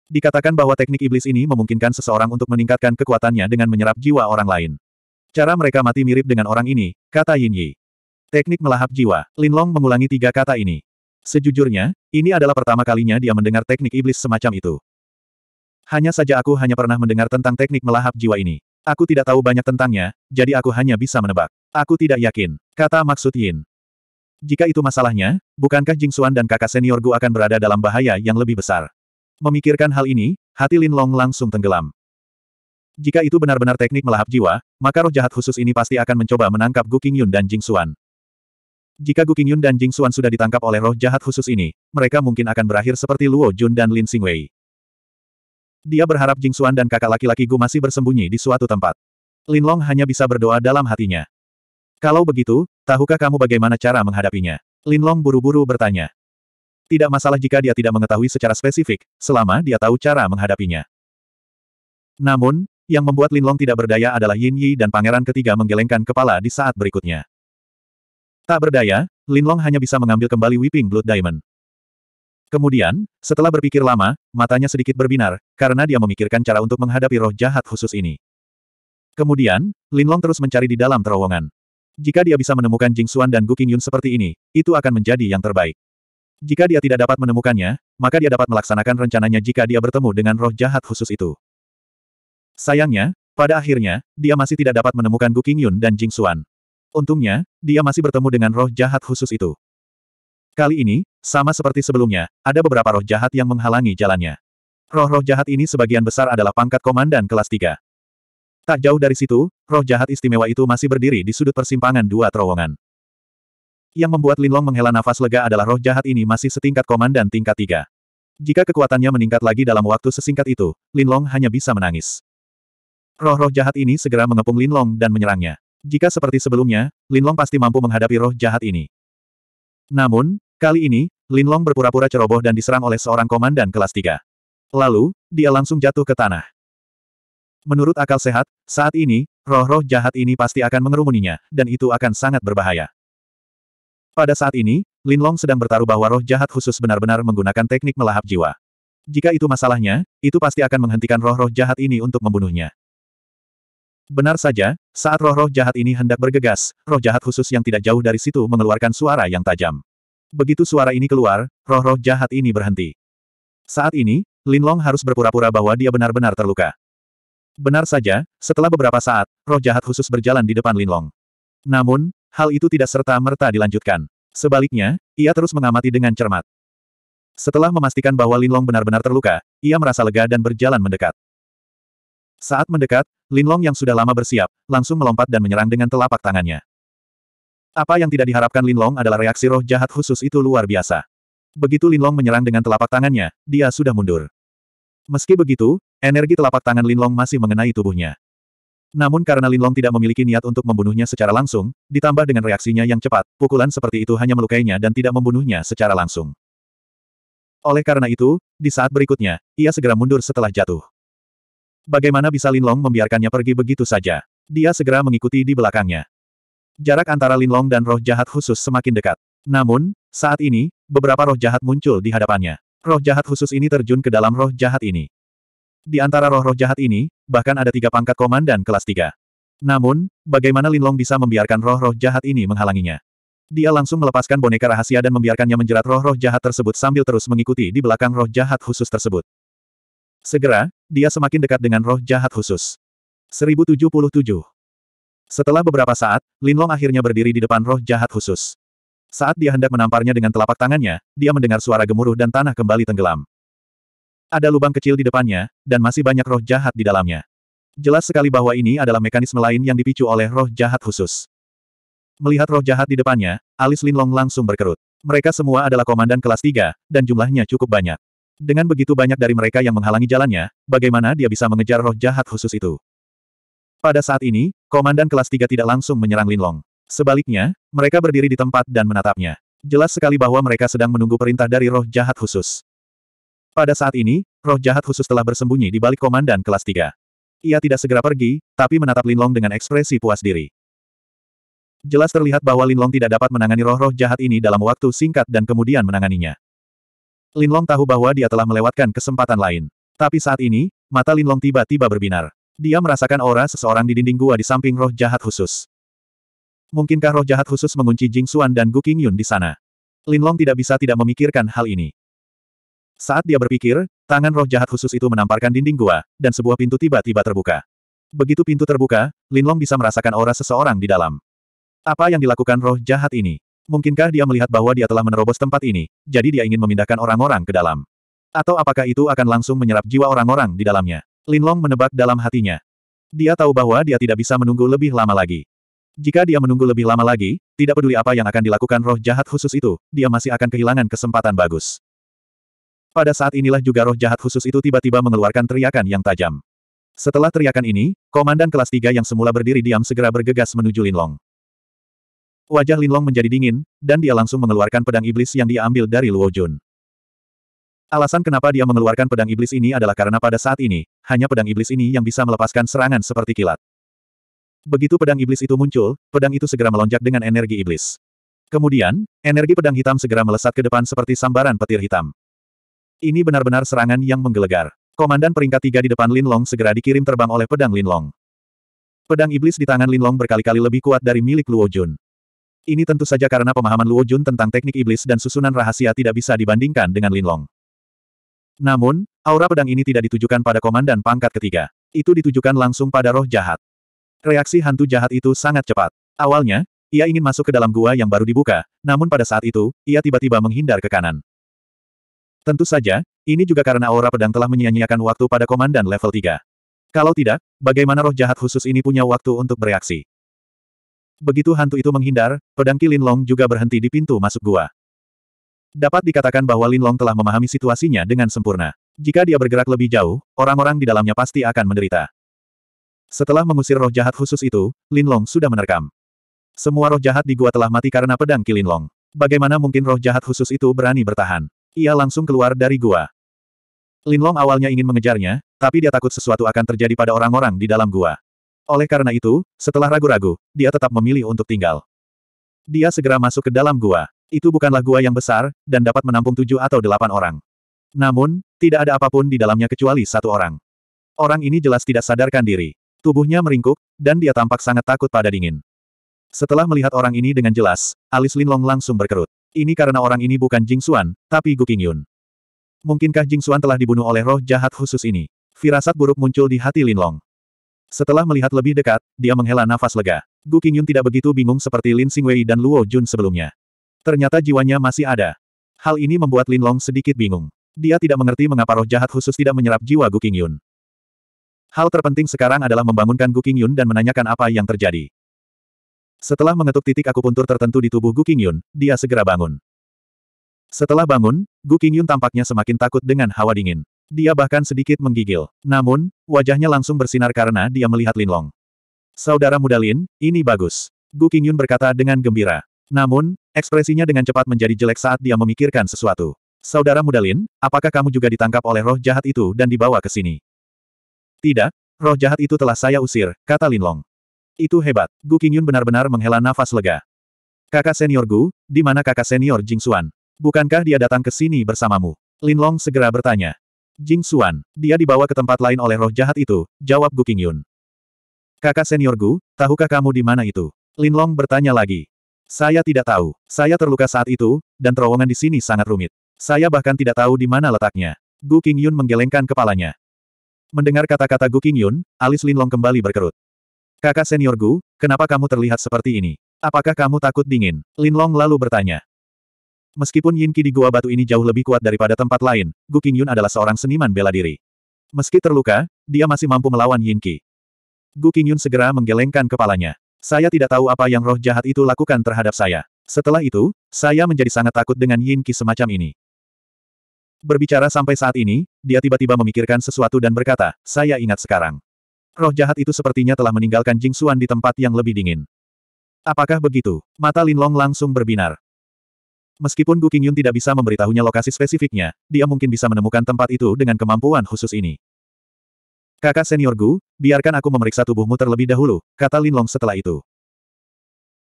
Dikatakan bahwa teknik iblis ini memungkinkan seseorang untuk meningkatkan kekuatannya dengan menyerap jiwa orang lain. Cara mereka mati mirip dengan orang ini, kata Yin Yi. Teknik melahap jiwa, Lin Long mengulangi tiga kata ini. Sejujurnya, ini adalah pertama kalinya dia mendengar teknik iblis semacam itu. Hanya saja aku hanya pernah mendengar tentang teknik melahap jiwa ini. Aku tidak tahu banyak tentangnya, jadi aku hanya bisa menebak. Aku tidak yakin, kata maksud Yin. Jika itu masalahnya, bukankah Jing Xuan dan kakak senior Gu akan berada dalam bahaya yang lebih besar? Memikirkan hal ini, hati Lin Long langsung tenggelam. Jika itu benar-benar teknik melahap jiwa, maka roh jahat khusus ini pasti akan mencoba menangkap Gu Qingyun dan Jing Xuan. Jika Gu Qingyun dan Jing Xuan sudah ditangkap oleh roh jahat khusus ini, mereka mungkin akan berakhir seperti Luo Jun dan Lin Xingwei. Dia berharap Jing Xuan dan kakak laki-laki Gu masih bersembunyi di suatu tempat. Lin Long hanya bisa berdoa dalam hatinya. Kalau begitu, tahukah kamu bagaimana cara menghadapinya? Lin Long buru-buru bertanya. Tidak masalah jika dia tidak mengetahui secara spesifik, selama dia tahu cara menghadapinya. Namun, yang membuat Linlong tidak berdaya adalah Yin Yi dan pangeran ketiga menggelengkan kepala di saat berikutnya. Tak berdaya, Linlong hanya bisa mengambil kembali Weeping Blood Diamond. Kemudian, setelah berpikir lama, matanya sedikit berbinar, karena dia memikirkan cara untuk menghadapi roh jahat khusus ini. Kemudian, Linlong terus mencari di dalam terowongan. Jika dia bisa menemukan Jing Xuan dan Gu Qingyun seperti ini, itu akan menjadi yang terbaik. Jika dia tidak dapat menemukannya, maka dia dapat melaksanakan rencananya jika dia bertemu dengan roh jahat khusus itu. Sayangnya, pada akhirnya, dia masih tidak dapat menemukan Gu Qingyun dan Jing Xuan. Untungnya, dia masih bertemu dengan roh jahat khusus itu. Kali ini, sama seperti sebelumnya, ada beberapa roh jahat yang menghalangi jalannya. Roh-roh jahat ini sebagian besar adalah pangkat komandan kelas 3. Tak jauh dari situ, roh jahat istimewa itu masih berdiri di sudut persimpangan dua terowongan. Yang membuat Linlong menghela nafas lega adalah roh jahat ini masih setingkat komandan tingkat tiga. Jika kekuatannya meningkat lagi dalam waktu sesingkat itu, Linlong hanya bisa menangis. Roh-roh jahat ini segera mengepung Linlong dan menyerangnya. Jika seperti sebelumnya, Linlong pasti mampu menghadapi roh jahat ini. Namun, kali ini, Linlong berpura-pura ceroboh dan diserang oleh seorang komandan kelas tiga. Lalu, dia langsung jatuh ke tanah. Menurut akal sehat, saat ini, roh-roh jahat ini pasti akan mengerumuninya, dan itu akan sangat berbahaya. Pada saat ini, Linlong sedang bertaruh bahwa roh jahat khusus benar-benar menggunakan teknik melahap jiwa. Jika itu masalahnya, itu pasti akan menghentikan roh-roh jahat ini untuk membunuhnya. Benar saja, saat roh-roh jahat ini hendak bergegas, roh jahat khusus yang tidak jauh dari situ mengeluarkan suara yang tajam. Begitu suara ini keluar, roh-roh jahat ini berhenti. Saat ini, Linlong harus berpura-pura bahwa dia benar-benar terluka. Benar saja, setelah beberapa saat, roh jahat khusus berjalan di depan Linlong. Namun, hal itu tidak serta-merta dilanjutkan. Sebaliknya, ia terus mengamati dengan cermat. Setelah memastikan bahwa Linlong benar-benar terluka, ia merasa lega dan berjalan mendekat. Saat mendekat, Linlong yang sudah lama bersiap, langsung melompat dan menyerang dengan telapak tangannya. Apa yang tidak diharapkan Linlong adalah reaksi roh jahat khusus itu luar biasa. Begitu Linlong menyerang dengan telapak tangannya, dia sudah mundur. Meski begitu, energi telapak tangan Linlong masih mengenai tubuhnya. Namun karena Linlong tidak memiliki niat untuk membunuhnya secara langsung, ditambah dengan reaksinya yang cepat, pukulan seperti itu hanya melukainya dan tidak membunuhnya secara langsung. Oleh karena itu, di saat berikutnya, ia segera mundur setelah jatuh. Bagaimana bisa Linlong membiarkannya pergi begitu saja? Dia segera mengikuti di belakangnya. Jarak antara Linlong dan roh jahat khusus semakin dekat. Namun, saat ini, beberapa roh jahat muncul di hadapannya. Roh jahat khusus ini terjun ke dalam roh jahat ini. Di antara roh-roh jahat ini, bahkan ada tiga pangkat komandan kelas tiga. Namun, bagaimana Lin Long bisa membiarkan roh-roh jahat ini menghalanginya? Dia langsung melepaskan boneka rahasia dan membiarkannya menjerat roh-roh jahat tersebut sambil terus mengikuti di belakang roh jahat khusus tersebut. Segera, dia semakin dekat dengan roh jahat khusus. 1077 Setelah beberapa saat, Lin Long akhirnya berdiri di depan roh jahat khusus. Saat dia hendak menamparnya dengan telapak tangannya, dia mendengar suara gemuruh dan tanah kembali tenggelam. Ada lubang kecil di depannya, dan masih banyak roh jahat di dalamnya. Jelas sekali bahwa ini adalah mekanisme lain yang dipicu oleh roh jahat khusus. Melihat roh jahat di depannya, alis Linlong langsung berkerut. Mereka semua adalah komandan kelas 3, dan jumlahnya cukup banyak. Dengan begitu banyak dari mereka yang menghalangi jalannya, bagaimana dia bisa mengejar roh jahat khusus itu? Pada saat ini, komandan kelas 3 tidak langsung menyerang Linlong. Sebaliknya, mereka berdiri di tempat dan menatapnya. Jelas sekali bahwa mereka sedang menunggu perintah dari roh jahat khusus. Pada saat ini, roh jahat khusus telah bersembunyi di balik komandan kelas 3. Ia tidak segera pergi, tapi menatap Linlong dengan ekspresi puas diri. Jelas terlihat bahwa Linlong tidak dapat menangani roh-roh jahat ini dalam waktu singkat dan kemudian menanganinya. Linlong tahu bahwa dia telah melewatkan kesempatan lain. Tapi saat ini, mata Linlong tiba-tiba berbinar. Dia merasakan aura seseorang di dinding gua di samping roh jahat khusus. Mungkinkah roh jahat khusus mengunci Jing Xuan dan Gu Qingyun di sana? Linlong tidak bisa tidak memikirkan hal ini. Saat dia berpikir, tangan roh jahat khusus itu menamparkan dinding gua, dan sebuah pintu tiba-tiba terbuka. Begitu pintu terbuka, Linlong bisa merasakan aura seseorang di dalam. Apa yang dilakukan roh jahat ini? Mungkinkah dia melihat bahwa dia telah menerobos tempat ini, jadi dia ingin memindahkan orang-orang ke dalam? Atau apakah itu akan langsung menyerap jiwa orang-orang di dalamnya? Linlong menebak dalam hatinya. Dia tahu bahwa dia tidak bisa menunggu lebih lama lagi. Jika dia menunggu lebih lama lagi, tidak peduli apa yang akan dilakukan roh jahat khusus itu, dia masih akan kehilangan kesempatan bagus. Pada saat inilah juga roh jahat khusus itu tiba-tiba mengeluarkan teriakan yang tajam. Setelah teriakan ini, komandan kelas 3 yang semula berdiri diam segera bergegas menuju Linlong. Wajah Linlong menjadi dingin, dan dia langsung mengeluarkan pedang iblis yang dia ambil dari Luo Jun. Alasan kenapa dia mengeluarkan pedang iblis ini adalah karena pada saat ini, hanya pedang iblis ini yang bisa melepaskan serangan seperti kilat. Begitu pedang iblis itu muncul, pedang itu segera melonjak dengan energi iblis. Kemudian, energi pedang hitam segera melesat ke depan seperti sambaran petir hitam. Ini benar-benar serangan yang menggelegar. Komandan peringkat tiga di depan Linlong segera dikirim terbang oleh pedang Linlong. Pedang iblis di tangan Linlong berkali-kali lebih kuat dari milik Luo Jun. Ini tentu saja karena pemahaman Luo Jun tentang teknik iblis dan susunan rahasia tidak bisa dibandingkan dengan Linlong. Namun, aura pedang ini tidak ditujukan pada komandan pangkat ketiga. Itu ditujukan langsung pada roh jahat. Reaksi hantu jahat itu sangat cepat. Awalnya, ia ingin masuk ke dalam gua yang baru dibuka, namun pada saat itu, ia tiba-tiba menghindar ke kanan. Tentu saja, ini juga karena aura pedang telah menyia-nyiakan waktu pada komandan level 3. Kalau tidak, bagaimana roh jahat khusus ini punya waktu untuk bereaksi? Begitu hantu itu menghindar, pedang Qilin Long juga berhenti di pintu masuk gua. Dapat dikatakan bahwa Lin Long telah memahami situasinya dengan sempurna. Jika dia bergerak lebih jauh, orang-orang di dalamnya pasti akan menderita. Setelah mengusir roh jahat khusus itu, Lin Long sudah menerkam. Semua roh jahat di gua telah mati karena pedang Qilin Long. Bagaimana mungkin roh jahat khusus itu berani bertahan? Ia langsung keluar dari gua. Linlong awalnya ingin mengejarnya, tapi dia takut sesuatu akan terjadi pada orang-orang di dalam gua. Oleh karena itu, setelah ragu-ragu, dia tetap memilih untuk tinggal. Dia segera masuk ke dalam gua. Itu bukanlah gua yang besar, dan dapat menampung tujuh atau delapan orang. Namun, tidak ada apapun di dalamnya kecuali satu orang. Orang ini jelas tidak sadarkan diri. Tubuhnya meringkuk, dan dia tampak sangat takut pada dingin. Setelah melihat orang ini dengan jelas, alis Linlong langsung berkerut. Ini karena orang ini bukan Jing Xuan, tapi Gu Qingyun. Mungkinkah Jing Xuan telah dibunuh oleh roh jahat khusus ini? Firasat buruk muncul di hati Lin Long. Setelah melihat lebih dekat, dia menghela nafas lega. Gu Qingyun tidak begitu bingung seperti Lin Xingwei dan Luo Jun sebelumnya. Ternyata jiwanya masih ada. Hal ini membuat Lin Long sedikit bingung. Dia tidak mengerti mengapa roh jahat khusus tidak menyerap jiwa Gu Qingyun. Hal terpenting sekarang adalah membangunkan Gu Qingyun dan menanyakan apa yang terjadi. Setelah mengetuk titik akupuntur tertentu di tubuh Gu Qingyun, dia segera bangun. Setelah bangun, Gu Qingyun tampaknya semakin takut dengan hawa dingin. Dia bahkan sedikit menggigil. Namun, wajahnya langsung bersinar karena dia melihat Lin Long. Saudara muda Lin, ini bagus. Gu Qingyun berkata dengan gembira. Namun, ekspresinya dengan cepat menjadi jelek saat dia memikirkan sesuatu. Saudara muda Lin, apakah kamu juga ditangkap oleh roh jahat itu dan dibawa ke sini? Tidak, roh jahat itu telah saya usir, kata Lin Long. Itu hebat. Gu Qingyun benar-benar menghela nafas lega. Kakak senior Gu, di mana kakak senior Jing Xuan? Bukankah dia datang ke sini bersamamu? Lin Long segera bertanya. Jing Xuan, dia dibawa ke tempat lain oleh roh jahat itu, jawab Gu Qingyun. Kakak senior Gu, tahukah kamu di mana itu? Lin Long bertanya lagi. Saya tidak tahu. Saya terluka saat itu, dan terowongan di sini sangat rumit. Saya bahkan tidak tahu di mana letaknya. Gu Qingyun menggelengkan kepalanya. Mendengar kata-kata Gu Qingyun, alis Lin Long kembali berkerut. Kakak senior Gu, kenapa kamu terlihat seperti ini? Apakah kamu takut dingin? Lin Long lalu bertanya. Meskipun Yinki di Gua Batu ini jauh lebih kuat daripada tempat lain, Gu Qingyun adalah seorang seniman bela diri. Meski terluka, dia masih mampu melawan Yinki. Gu Qingyun segera menggelengkan kepalanya. Saya tidak tahu apa yang roh jahat itu lakukan terhadap saya. Setelah itu, saya menjadi sangat takut dengan Yinki semacam ini. Berbicara sampai saat ini, dia tiba-tiba memikirkan sesuatu dan berkata, saya ingat sekarang. Roh jahat itu sepertinya telah meninggalkan Jing Xuan di tempat yang lebih dingin. Apakah begitu? Mata Linlong langsung berbinar. Meskipun Gu Qingyun tidak bisa memberitahunya lokasi spesifiknya, dia mungkin bisa menemukan tempat itu dengan kemampuan khusus ini. Kakak senior Gu, biarkan aku memeriksa tubuhmu terlebih dahulu, kata Linlong setelah itu.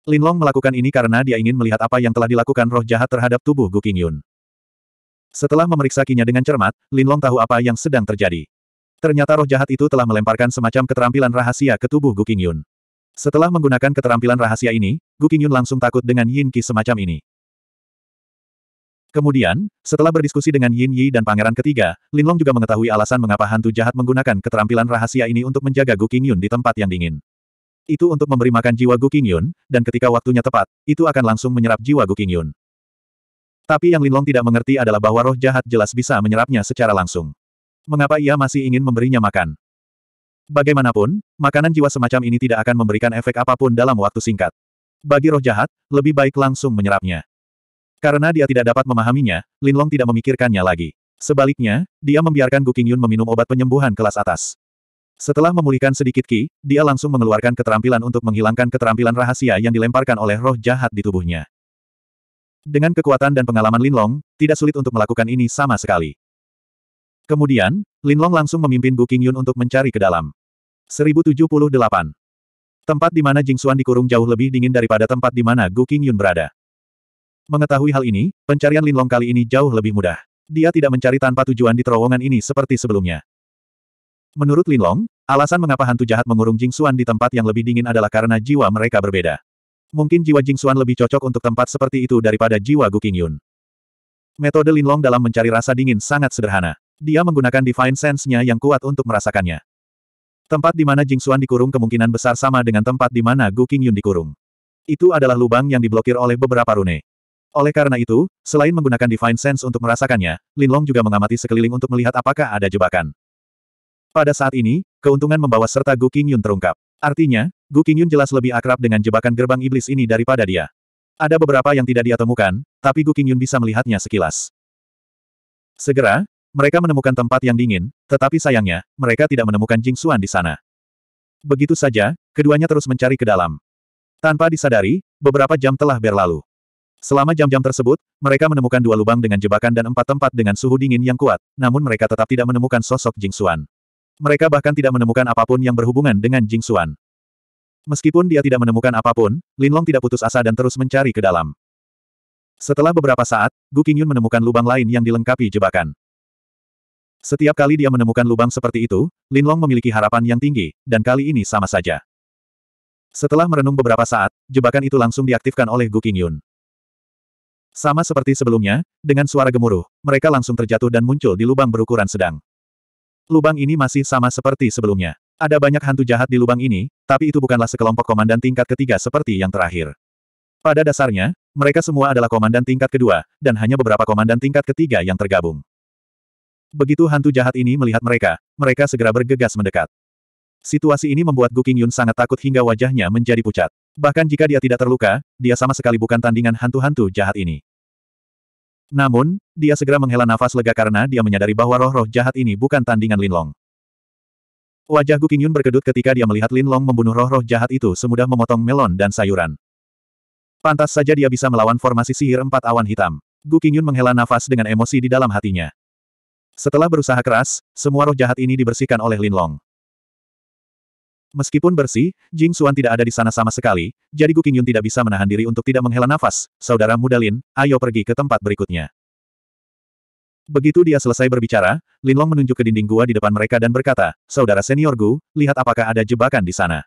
Linlong melakukan ini karena dia ingin melihat apa yang telah dilakukan roh jahat terhadap tubuh Gu Qingyun. Setelah memeriksakinya dengan cermat, Linlong tahu apa yang sedang terjadi. Ternyata roh jahat itu telah melemparkan semacam keterampilan rahasia ke tubuh Gu Qingyun. Setelah menggunakan keterampilan rahasia ini, Gu Qingyun langsung takut dengan Yin Qi semacam ini. Kemudian, setelah berdiskusi dengan Yin Yi dan pangeran ketiga, Lin Long juga mengetahui alasan mengapa hantu jahat menggunakan keterampilan rahasia ini untuk menjaga Gu Qingyun di tempat yang dingin. Itu untuk memberi makan jiwa Gu Qingyun, dan ketika waktunya tepat, itu akan langsung menyerap jiwa Gu Qingyun. Tapi yang Lin Long tidak mengerti adalah bahwa roh jahat jelas bisa menyerapnya secara langsung. Mengapa ia masih ingin memberinya makan? Bagaimanapun, makanan jiwa semacam ini tidak akan memberikan efek apapun dalam waktu singkat. Bagi roh jahat, lebih baik langsung menyerapnya. Karena dia tidak dapat memahaminya, Linlong tidak memikirkannya lagi. Sebaliknya, dia membiarkan Gu Qingyun meminum obat penyembuhan kelas atas. Setelah memulihkan sedikit ki, dia langsung mengeluarkan keterampilan untuk menghilangkan keterampilan rahasia yang dilemparkan oleh roh jahat di tubuhnya. Dengan kekuatan dan pengalaman Linlong, tidak sulit untuk melakukan ini sama sekali. Kemudian, Linlong langsung memimpin Bu Yun untuk mencari ke dalam. 1078. Tempat di mana Jing Xuan dikurung jauh lebih dingin daripada tempat di mana Gu King Yun berada. Mengetahui hal ini, pencarian Linlong kali ini jauh lebih mudah. Dia tidak mencari tanpa tujuan di terowongan ini seperti sebelumnya. Menurut Linlong, alasan mengapa hantu jahat mengurung Jing Xuan di tempat yang lebih dingin adalah karena jiwa mereka berbeda. Mungkin jiwa Jing Xuan lebih cocok untuk tempat seperti itu daripada jiwa Gu King Yun. Metode Linlong dalam mencari rasa dingin sangat sederhana. Dia menggunakan Divine Sense-nya yang kuat untuk merasakannya. Tempat di mana Jing Jingxuan dikurung kemungkinan besar sama dengan tempat di mana Gu Qingyun dikurung. Itu adalah lubang yang diblokir oleh beberapa rune. Oleh karena itu, selain menggunakan Divine Sense untuk merasakannya, Lin Long juga mengamati sekeliling untuk melihat apakah ada jebakan. Pada saat ini, keuntungan membawa serta Gu Qingyun terungkap. Artinya, Gu Qingyun jelas lebih akrab dengan jebakan gerbang iblis ini daripada dia. Ada beberapa yang tidak dia temukan, tapi Gu Qingyun bisa melihatnya sekilas. Segera, mereka menemukan tempat yang dingin, tetapi sayangnya, mereka tidak menemukan Jing Xuan di sana. Begitu saja, keduanya terus mencari ke dalam. Tanpa disadari, beberapa jam telah berlalu. Selama jam-jam tersebut, mereka menemukan dua lubang dengan jebakan dan empat tempat dengan suhu dingin yang kuat, namun mereka tetap tidak menemukan sosok Jing Xuan. Mereka bahkan tidak menemukan apapun yang berhubungan dengan Jing Xuan. Meskipun dia tidak menemukan apapun, Lin Long tidak putus asa dan terus mencari ke dalam. Setelah beberapa saat, Gu Qingyun menemukan lubang lain yang dilengkapi jebakan. Setiap kali dia menemukan lubang seperti itu, Linlong memiliki harapan yang tinggi, dan kali ini sama saja. Setelah merenung beberapa saat, jebakan itu langsung diaktifkan oleh Gu Qingyun. Sama seperti sebelumnya, dengan suara gemuruh, mereka langsung terjatuh dan muncul di lubang berukuran sedang. Lubang ini masih sama seperti sebelumnya. Ada banyak hantu jahat di lubang ini, tapi itu bukanlah sekelompok komandan tingkat ketiga seperti yang terakhir. Pada dasarnya, mereka semua adalah komandan tingkat kedua, dan hanya beberapa komandan tingkat ketiga yang tergabung. Begitu hantu jahat ini melihat mereka, mereka segera bergegas mendekat. Situasi ini membuat Gu Yun sangat takut hingga wajahnya menjadi pucat. Bahkan jika dia tidak terluka, dia sama sekali bukan tandingan hantu-hantu jahat ini. Namun, dia segera menghela nafas lega karena dia menyadari bahwa roh-roh jahat ini bukan tandingan Lin Long. Wajah Gu Yun berkedut ketika dia melihat Lin Long membunuh roh-roh jahat itu semudah memotong melon dan sayuran. Pantas saja dia bisa melawan formasi sihir empat awan hitam. Gu Qingyun menghela nafas dengan emosi di dalam hatinya. Setelah berusaha keras, semua roh jahat ini dibersihkan oleh Lin Long. Meskipun bersih, Jing Xuan tidak ada di sana sama sekali, jadi Gu Qingyun tidak bisa menahan diri untuk tidak menghela nafas. Saudara muda Lin, ayo pergi ke tempat berikutnya. Begitu dia selesai berbicara, Lin Long menunjuk ke dinding gua di depan mereka dan berkata, Saudara senior Gu, lihat apakah ada jebakan di sana.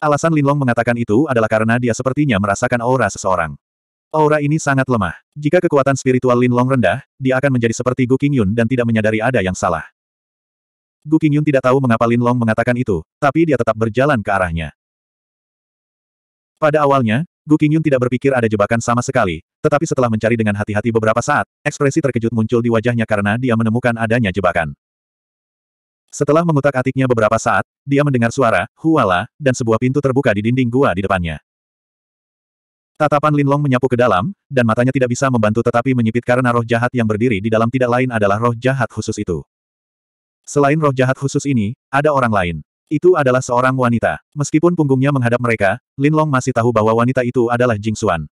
Alasan Lin Long mengatakan itu adalah karena dia sepertinya merasakan aura seseorang. Aura ini sangat lemah. Jika kekuatan spiritual Lin Long rendah, dia akan menjadi seperti Gu Qingyun dan tidak menyadari ada yang salah. Gu Qingyun tidak tahu mengapa Lin Long mengatakan itu, tapi dia tetap berjalan ke arahnya. Pada awalnya, Gu Qingyun tidak berpikir ada jebakan sama sekali, tetapi setelah mencari dengan hati-hati beberapa saat, ekspresi terkejut muncul di wajahnya karena dia menemukan adanya jebakan. Setelah mengutak-atiknya beberapa saat, dia mendengar suara, huala, dan sebuah pintu terbuka di dinding gua di depannya. Tatapan Linlong menyapu ke dalam, dan matanya tidak bisa membantu tetapi menyipit karena roh jahat yang berdiri di dalam tidak lain adalah roh jahat khusus itu. Selain roh jahat khusus ini, ada orang lain. Itu adalah seorang wanita. Meskipun punggungnya menghadap mereka, Linlong masih tahu bahwa wanita itu adalah Jing Xuan.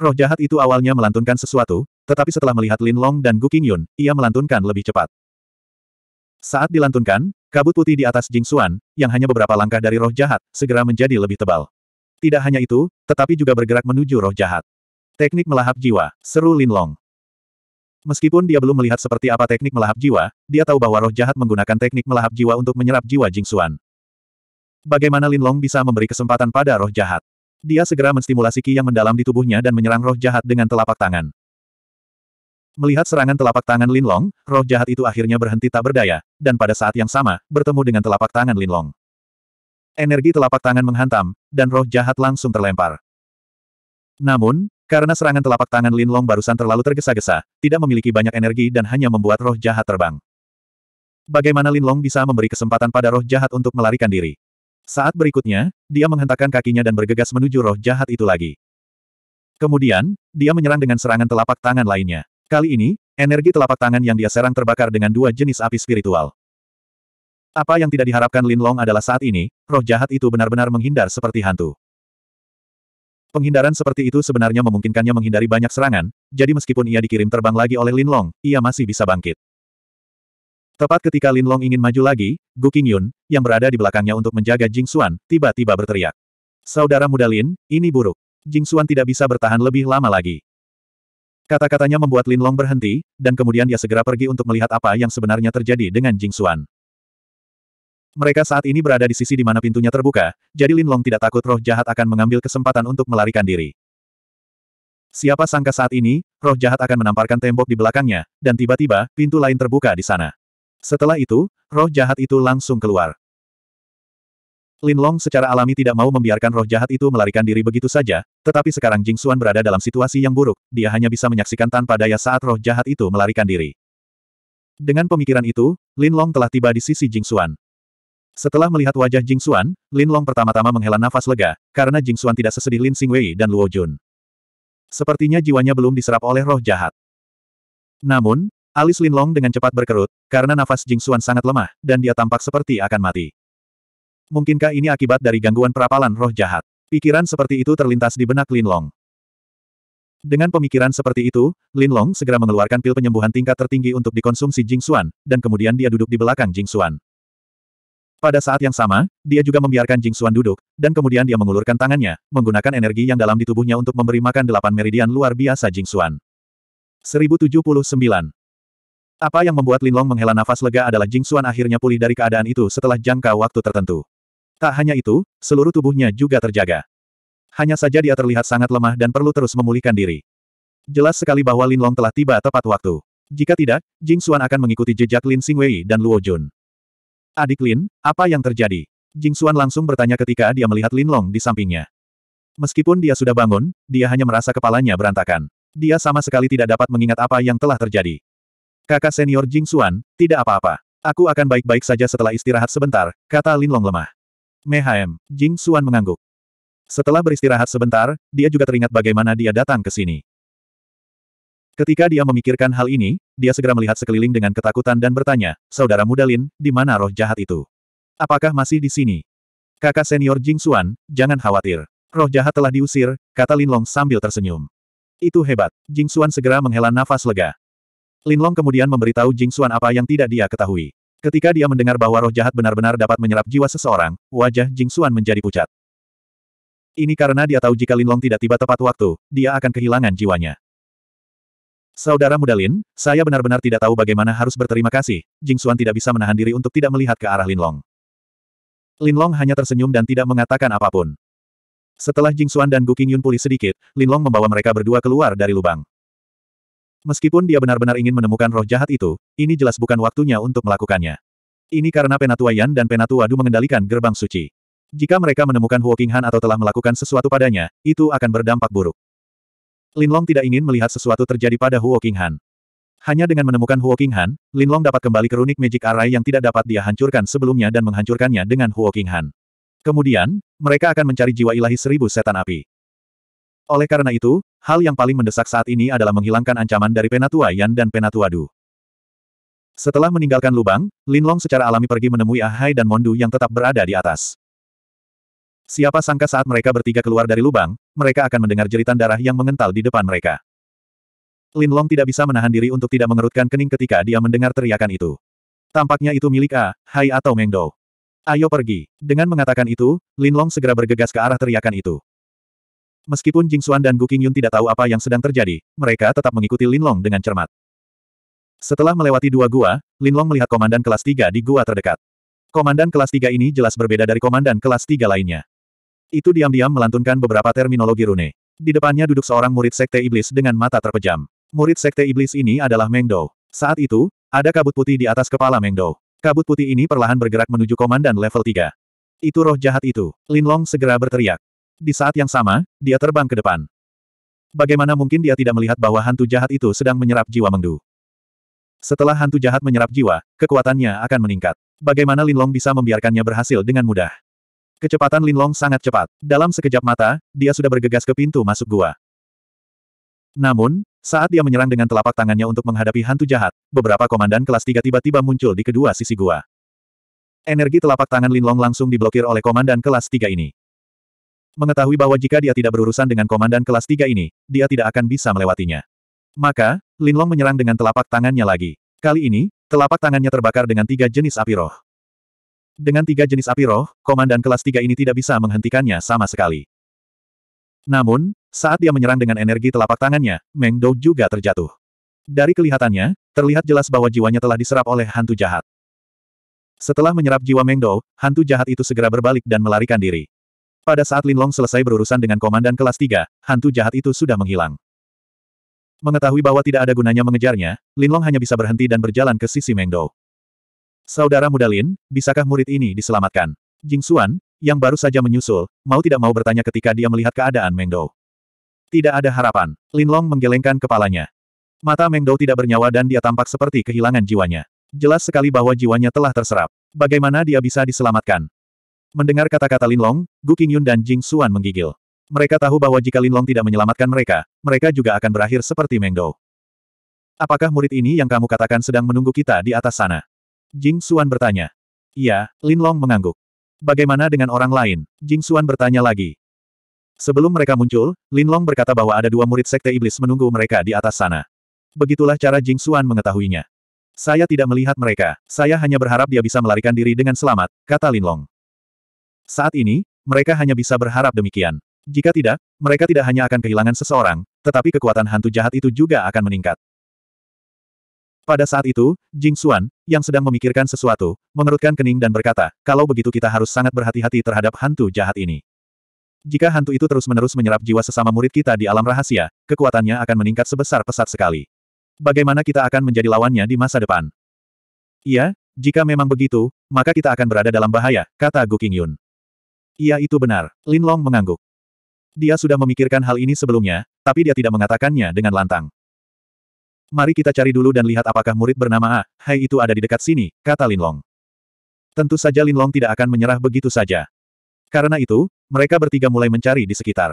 Roh jahat itu awalnya melantunkan sesuatu, tetapi setelah melihat Linlong dan Gu Qingyun, ia melantunkan lebih cepat. Saat dilantunkan, kabut putih di atas Jing Xuan, yang hanya beberapa langkah dari roh jahat, segera menjadi lebih tebal. Tidak hanya itu, tetapi juga bergerak menuju roh jahat. Teknik melahap jiwa, seru Linlong. Meskipun dia belum melihat seperti apa teknik melahap jiwa, dia tahu bahwa roh jahat menggunakan teknik melahap jiwa untuk menyerap jiwa Jing Xuan. Bagaimana Linlong bisa memberi kesempatan pada roh jahat? Dia segera menstimulasi ki yang mendalam di tubuhnya dan menyerang roh jahat dengan telapak tangan. Melihat serangan telapak tangan Linlong, roh jahat itu akhirnya berhenti tak berdaya, dan pada saat yang sama, bertemu dengan telapak tangan Linlong energi telapak tangan menghantam, dan roh jahat langsung terlempar. Namun, karena serangan telapak tangan Lin Long barusan terlalu tergesa-gesa, tidak memiliki banyak energi dan hanya membuat roh jahat terbang. Bagaimana Lin Long bisa memberi kesempatan pada roh jahat untuk melarikan diri? Saat berikutnya, dia menghentakkan kakinya dan bergegas menuju roh jahat itu lagi. Kemudian, dia menyerang dengan serangan telapak tangan lainnya. Kali ini, energi telapak tangan yang dia serang terbakar dengan dua jenis api spiritual. Apa yang tidak diharapkan Lin Long adalah saat ini, roh jahat itu benar-benar menghindar seperti hantu. Penghindaran seperti itu sebenarnya memungkinkannya menghindari banyak serangan, jadi meskipun ia dikirim terbang lagi oleh Lin Long, ia masih bisa bangkit. Tepat ketika Lin Long ingin maju lagi, Gu Qingyun, yang berada di belakangnya untuk menjaga Jing Xuan, tiba-tiba berteriak. Saudara muda Lin, ini buruk. Jing Xuan tidak bisa bertahan lebih lama lagi. Kata-katanya membuat Lin Long berhenti, dan kemudian dia segera pergi untuk melihat apa yang sebenarnya terjadi dengan Jing Xuan. Mereka saat ini berada di sisi di mana pintunya terbuka, jadi Lin Long tidak takut roh jahat akan mengambil kesempatan untuk melarikan diri. Siapa sangka saat ini, roh jahat akan menamparkan tembok di belakangnya, dan tiba-tiba, pintu lain terbuka di sana. Setelah itu, roh jahat itu langsung keluar. Lin Long secara alami tidak mau membiarkan roh jahat itu melarikan diri begitu saja, tetapi sekarang Jing Xuan berada dalam situasi yang buruk, dia hanya bisa menyaksikan tanpa daya saat roh jahat itu melarikan diri. Dengan pemikiran itu, Lin Long telah tiba di sisi Jing Xuan. Setelah melihat wajah Jing Xuan, Lin Long pertama-tama menghela nafas lega, karena Jing Xuan tidak sesedih Lin Xingwei dan Luo Jun. Sepertinya jiwanya belum diserap oleh roh jahat. Namun, alis Lin Long dengan cepat berkerut, karena nafas Jing Xuan sangat lemah, dan dia tampak seperti akan mati. Mungkinkah ini akibat dari gangguan perapalan roh jahat? Pikiran seperti itu terlintas di benak Lin Long. Dengan pemikiran seperti itu, Lin Long segera mengeluarkan pil penyembuhan tingkat tertinggi untuk dikonsumsi Jing Xuan, dan kemudian dia duduk di belakang Jing Xuan. Pada saat yang sama, dia juga membiarkan Jing Xuan duduk, dan kemudian dia mengulurkan tangannya, menggunakan energi yang dalam di tubuhnya untuk memberi makan delapan meridian luar biasa Jing Xuan. 1079. Apa yang membuat Lin Long menghela nafas lega adalah Jing Xuan akhirnya pulih dari keadaan itu setelah jangka waktu tertentu. Tak hanya itu, seluruh tubuhnya juga terjaga. Hanya saja dia terlihat sangat lemah dan perlu terus memulihkan diri. Jelas sekali bahwa Lin Long telah tiba tepat waktu. Jika tidak, Jing Xuan akan mengikuti jejak Lin Xingwei dan Luo Jun. Adik Lin, apa yang terjadi? Jing Xuan langsung bertanya ketika dia melihat Lin Long di sampingnya. Meskipun dia sudah bangun, dia hanya merasa kepalanya berantakan. Dia sama sekali tidak dapat mengingat apa yang telah terjadi. Kakak senior Jing Xuan, tidak apa-apa. Aku akan baik-baik saja setelah istirahat sebentar, kata Lin Long lemah. Mehaem, Jing Xuan mengangguk. Setelah beristirahat sebentar, dia juga teringat bagaimana dia datang ke sini. Ketika dia memikirkan hal ini, dia segera melihat sekeliling dengan ketakutan dan bertanya, Saudara muda Lin, di mana roh jahat itu? Apakah masih di sini? Kakak senior Jing Xuan, jangan khawatir. Roh jahat telah diusir, kata Lin Long sambil tersenyum. Itu hebat. Jing Xuan segera menghela nafas lega. Lin Long kemudian memberitahu Jing Xuan apa yang tidak dia ketahui. Ketika dia mendengar bahwa roh jahat benar-benar dapat menyerap jiwa seseorang, wajah Jing Xuan menjadi pucat. Ini karena dia tahu jika Lin Long tidak tiba tepat waktu, dia akan kehilangan jiwanya. Saudara muda Lin, saya benar-benar tidak tahu bagaimana harus berterima kasih. Jing Xuan tidak bisa menahan diri untuk tidak melihat ke arah Lin Long. Lin Long hanya tersenyum dan tidak mengatakan apapun. Setelah Jing Xuan dan Gu Qingyun pulih sedikit, Lin Long membawa mereka berdua keluar dari lubang. Meskipun dia benar-benar ingin menemukan roh jahat itu, ini jelas bukan waktunya untuk melakukannya. Ini karena Penatua Yan dan Penatua Du mengendalikan gerbang suci. Jika mereka menemukan Huo Qinghan atau telah melakukan sesuatu padanya, itu akan berdampak buruk. Linlong tidak ingin melihat sesuatu terjadi pada Huo Qinghan. Hanya dengan menemukan Huo Qinghan, Linlong dapat kembali ke runik magic array yang tidak dapat dia hancurkan sebelumnya dan menghancurkannya dengan Huo Qinghan. Kemudian, mereka akan mencari jiwa ilahi seribu setan api. Oleh karena itu, hal yang paling mendesak saat ini adalah menghilangkan ancaman dari Penatua Yan dan Penatua Du. Setelah meninggalkan lubang, Linlong secara alami pergi menemui Ahai ah dan Mondu yang tetap berada di atas. Siapa sangka saat mereka bertiga keluar dari lubang, mereka akan mendengar jeritan darah yang mengental di depan mereka. Lin Long tidak bisa menahan diri untuk tidak mengerutkan kening ketika dia mendengar teriakan itu. Tampaknya itu milik A, Hai atau Meng Dou. Ayo pergi. Dengan mengatakan itu, Lin Long segera bergegas ke arah teriakan itu. Meskipun Jing Xuan dan Gu King Yun tidak tahu apa yang sedang terjadi, mereka tetap mengikuti Lin Long dengan cermat. Setelah melewati dua gua, Lin Long melihat komandan kelas tiga di gua terdekat. Komandan kelas tiga ini jelas berbeda dari komandan kelas tiga lainnya. Itu diam-diam melantunkan beberapa terminologi rune. Di depannya duduk seorang murid Sekte Iblis dengan mata terpejam. Murid Sekte Iblis ini adalah Mengdo. Saat itu, ada kabut putih di atas kepala Mengdo. Kabut putih ini perlahan bergerak menuju komandan level 3. Itu roh jahat itu. Lin Long segera berteriak. Di saat yang sama, dia terbang ke depan. Bagaimana mungkin dia tidak melihat bahwa hantu jahat itu sedang menyerap jiwa Mengdu? Setelah hantu jahat menyerap jiwa, kekuatannya akan meningkat. Bagaimana Lin Long bisa membiarkannya berhasil dengan mudah? Kecepatan Linlong sangat cepat. Dalam sekejap mata, dia sudah bergegas ke pintu masuk gua. Namun, saat dia menyerang dengan telapak tangannya untuk menghadapi hantu jahat, beberapa komandan kelas 3 tiba-tiba muncul di kedua sisi gua. Energi telapak tangan Linlong langsung diblokir oleh komandan kelas 3 ini. Mengetahui bahwa jika dia tidak berurusan dengan komandan kelas 3 ini, dia tidak akan bisa melewatinya. Maka, Linlong menyerang dengan telapak tangannya lagi. Kali ini, telapak tangannya terbakar dengan tiga jenis api roh. Dengan tiga jenis api roh, komandan kelas tiga ini tidak bisa menghentikannya sama sekali. Namun, saat dia menyerang dengan energi telapak tangannya, Meng Dou juga terjatuh. Dari kelihatannya, terlihat jelas bahwa jiwanya telah diserap oleh hantu jahat. Setelah menyerap jiwa Meng Dou, hantu jahat itu segera berbalik dan melarikan diri. Pada saat Lin Long selesai berurusan dengan komandan kelas tiga, hantu jahat itu sudah menghilang. Mengetahui bahwa tidak ada gunanya mengejarnya, Lin Long hanya bisa berhenti dan berjalan ke sisi Meng Dou. Saudara muda Lin, bisakah murid ini diselamatkan? Jing Xuan, yang baru saja menyusul, mau tidak mau bertanya ketika dia melihat keadaan Meng Dou. Tidak ada harapan. Lin Long menggelengkan kepalanya. Mata Meng Dou tidak bernyawa dan dia tampak seperti kehilangan jiwanya. Jelas sekali bahwa jiwanya telah terserap. Bagaimana dia bisa diselamatkan? Mendengar kata-kata Lin Long, Gu Qingyun dan Jing Xuan menggigil. Mereka tahu bahwa jika Lin Long tidak menyelamatkan mereka, mereka juga akan berakhir seperti Meng Dou. Apakah murid ini yang kamu katakan sedang menunggu kita di atas sana? Jing Xuan bertanya. Iya, Lin Long mengangguk. Bagaimana dengan orang lain? Jing Xuan bertanya lagi. Sebelum mereka muncul, Lin Long berkata bahwa ada dua murid sekte iblis menunggu mereka di atas sana. Begitulah cara Jing Xuan mengetahuinya. Saya tidak melihat mereka, saya hanya berharap dia bisa melarikan diri dengan selamat, kata Lin Long. Saat ini, mereka hanya bisa berharap demikian. Jika tidak, mereka tidak hanya akan kehilangan seseorang, tetapi kekuatan hantu jahat itu juga akan meningkat. Pada saat itu, Jing Xuan, yang sedang memikirkan sesuatu, mengerutkan kening dan berkata, kalau begitu kita harus sangat berhati-hati terhadap hantu jahat ini. Jika hantu itu terus-menerus menyerap jiwa sesama murid kita di alam rahasia, kekuatannya akan meningkat sebesar pesat sekali. Bagaimana kita akan menjadi lawannya di masa depan? Iya, jika memang begitu, maka kita akan berada dalam bahaya, kata Gu King Yun. Iya itu benar, Lin Long mengangguk. Dia sudah memikirkan hal ini sebelumnya, tapi dia tidak mengatakannya dengan lantang. Mari kita cari dulu dan lihat apakah murid bernama A, Hai itu ada di dekat sini, kata Linlong. Tentu saja Linlong tidak akan menyerah begitu saja. Karena itu, mereka bertiga mulai mencari di sekitar.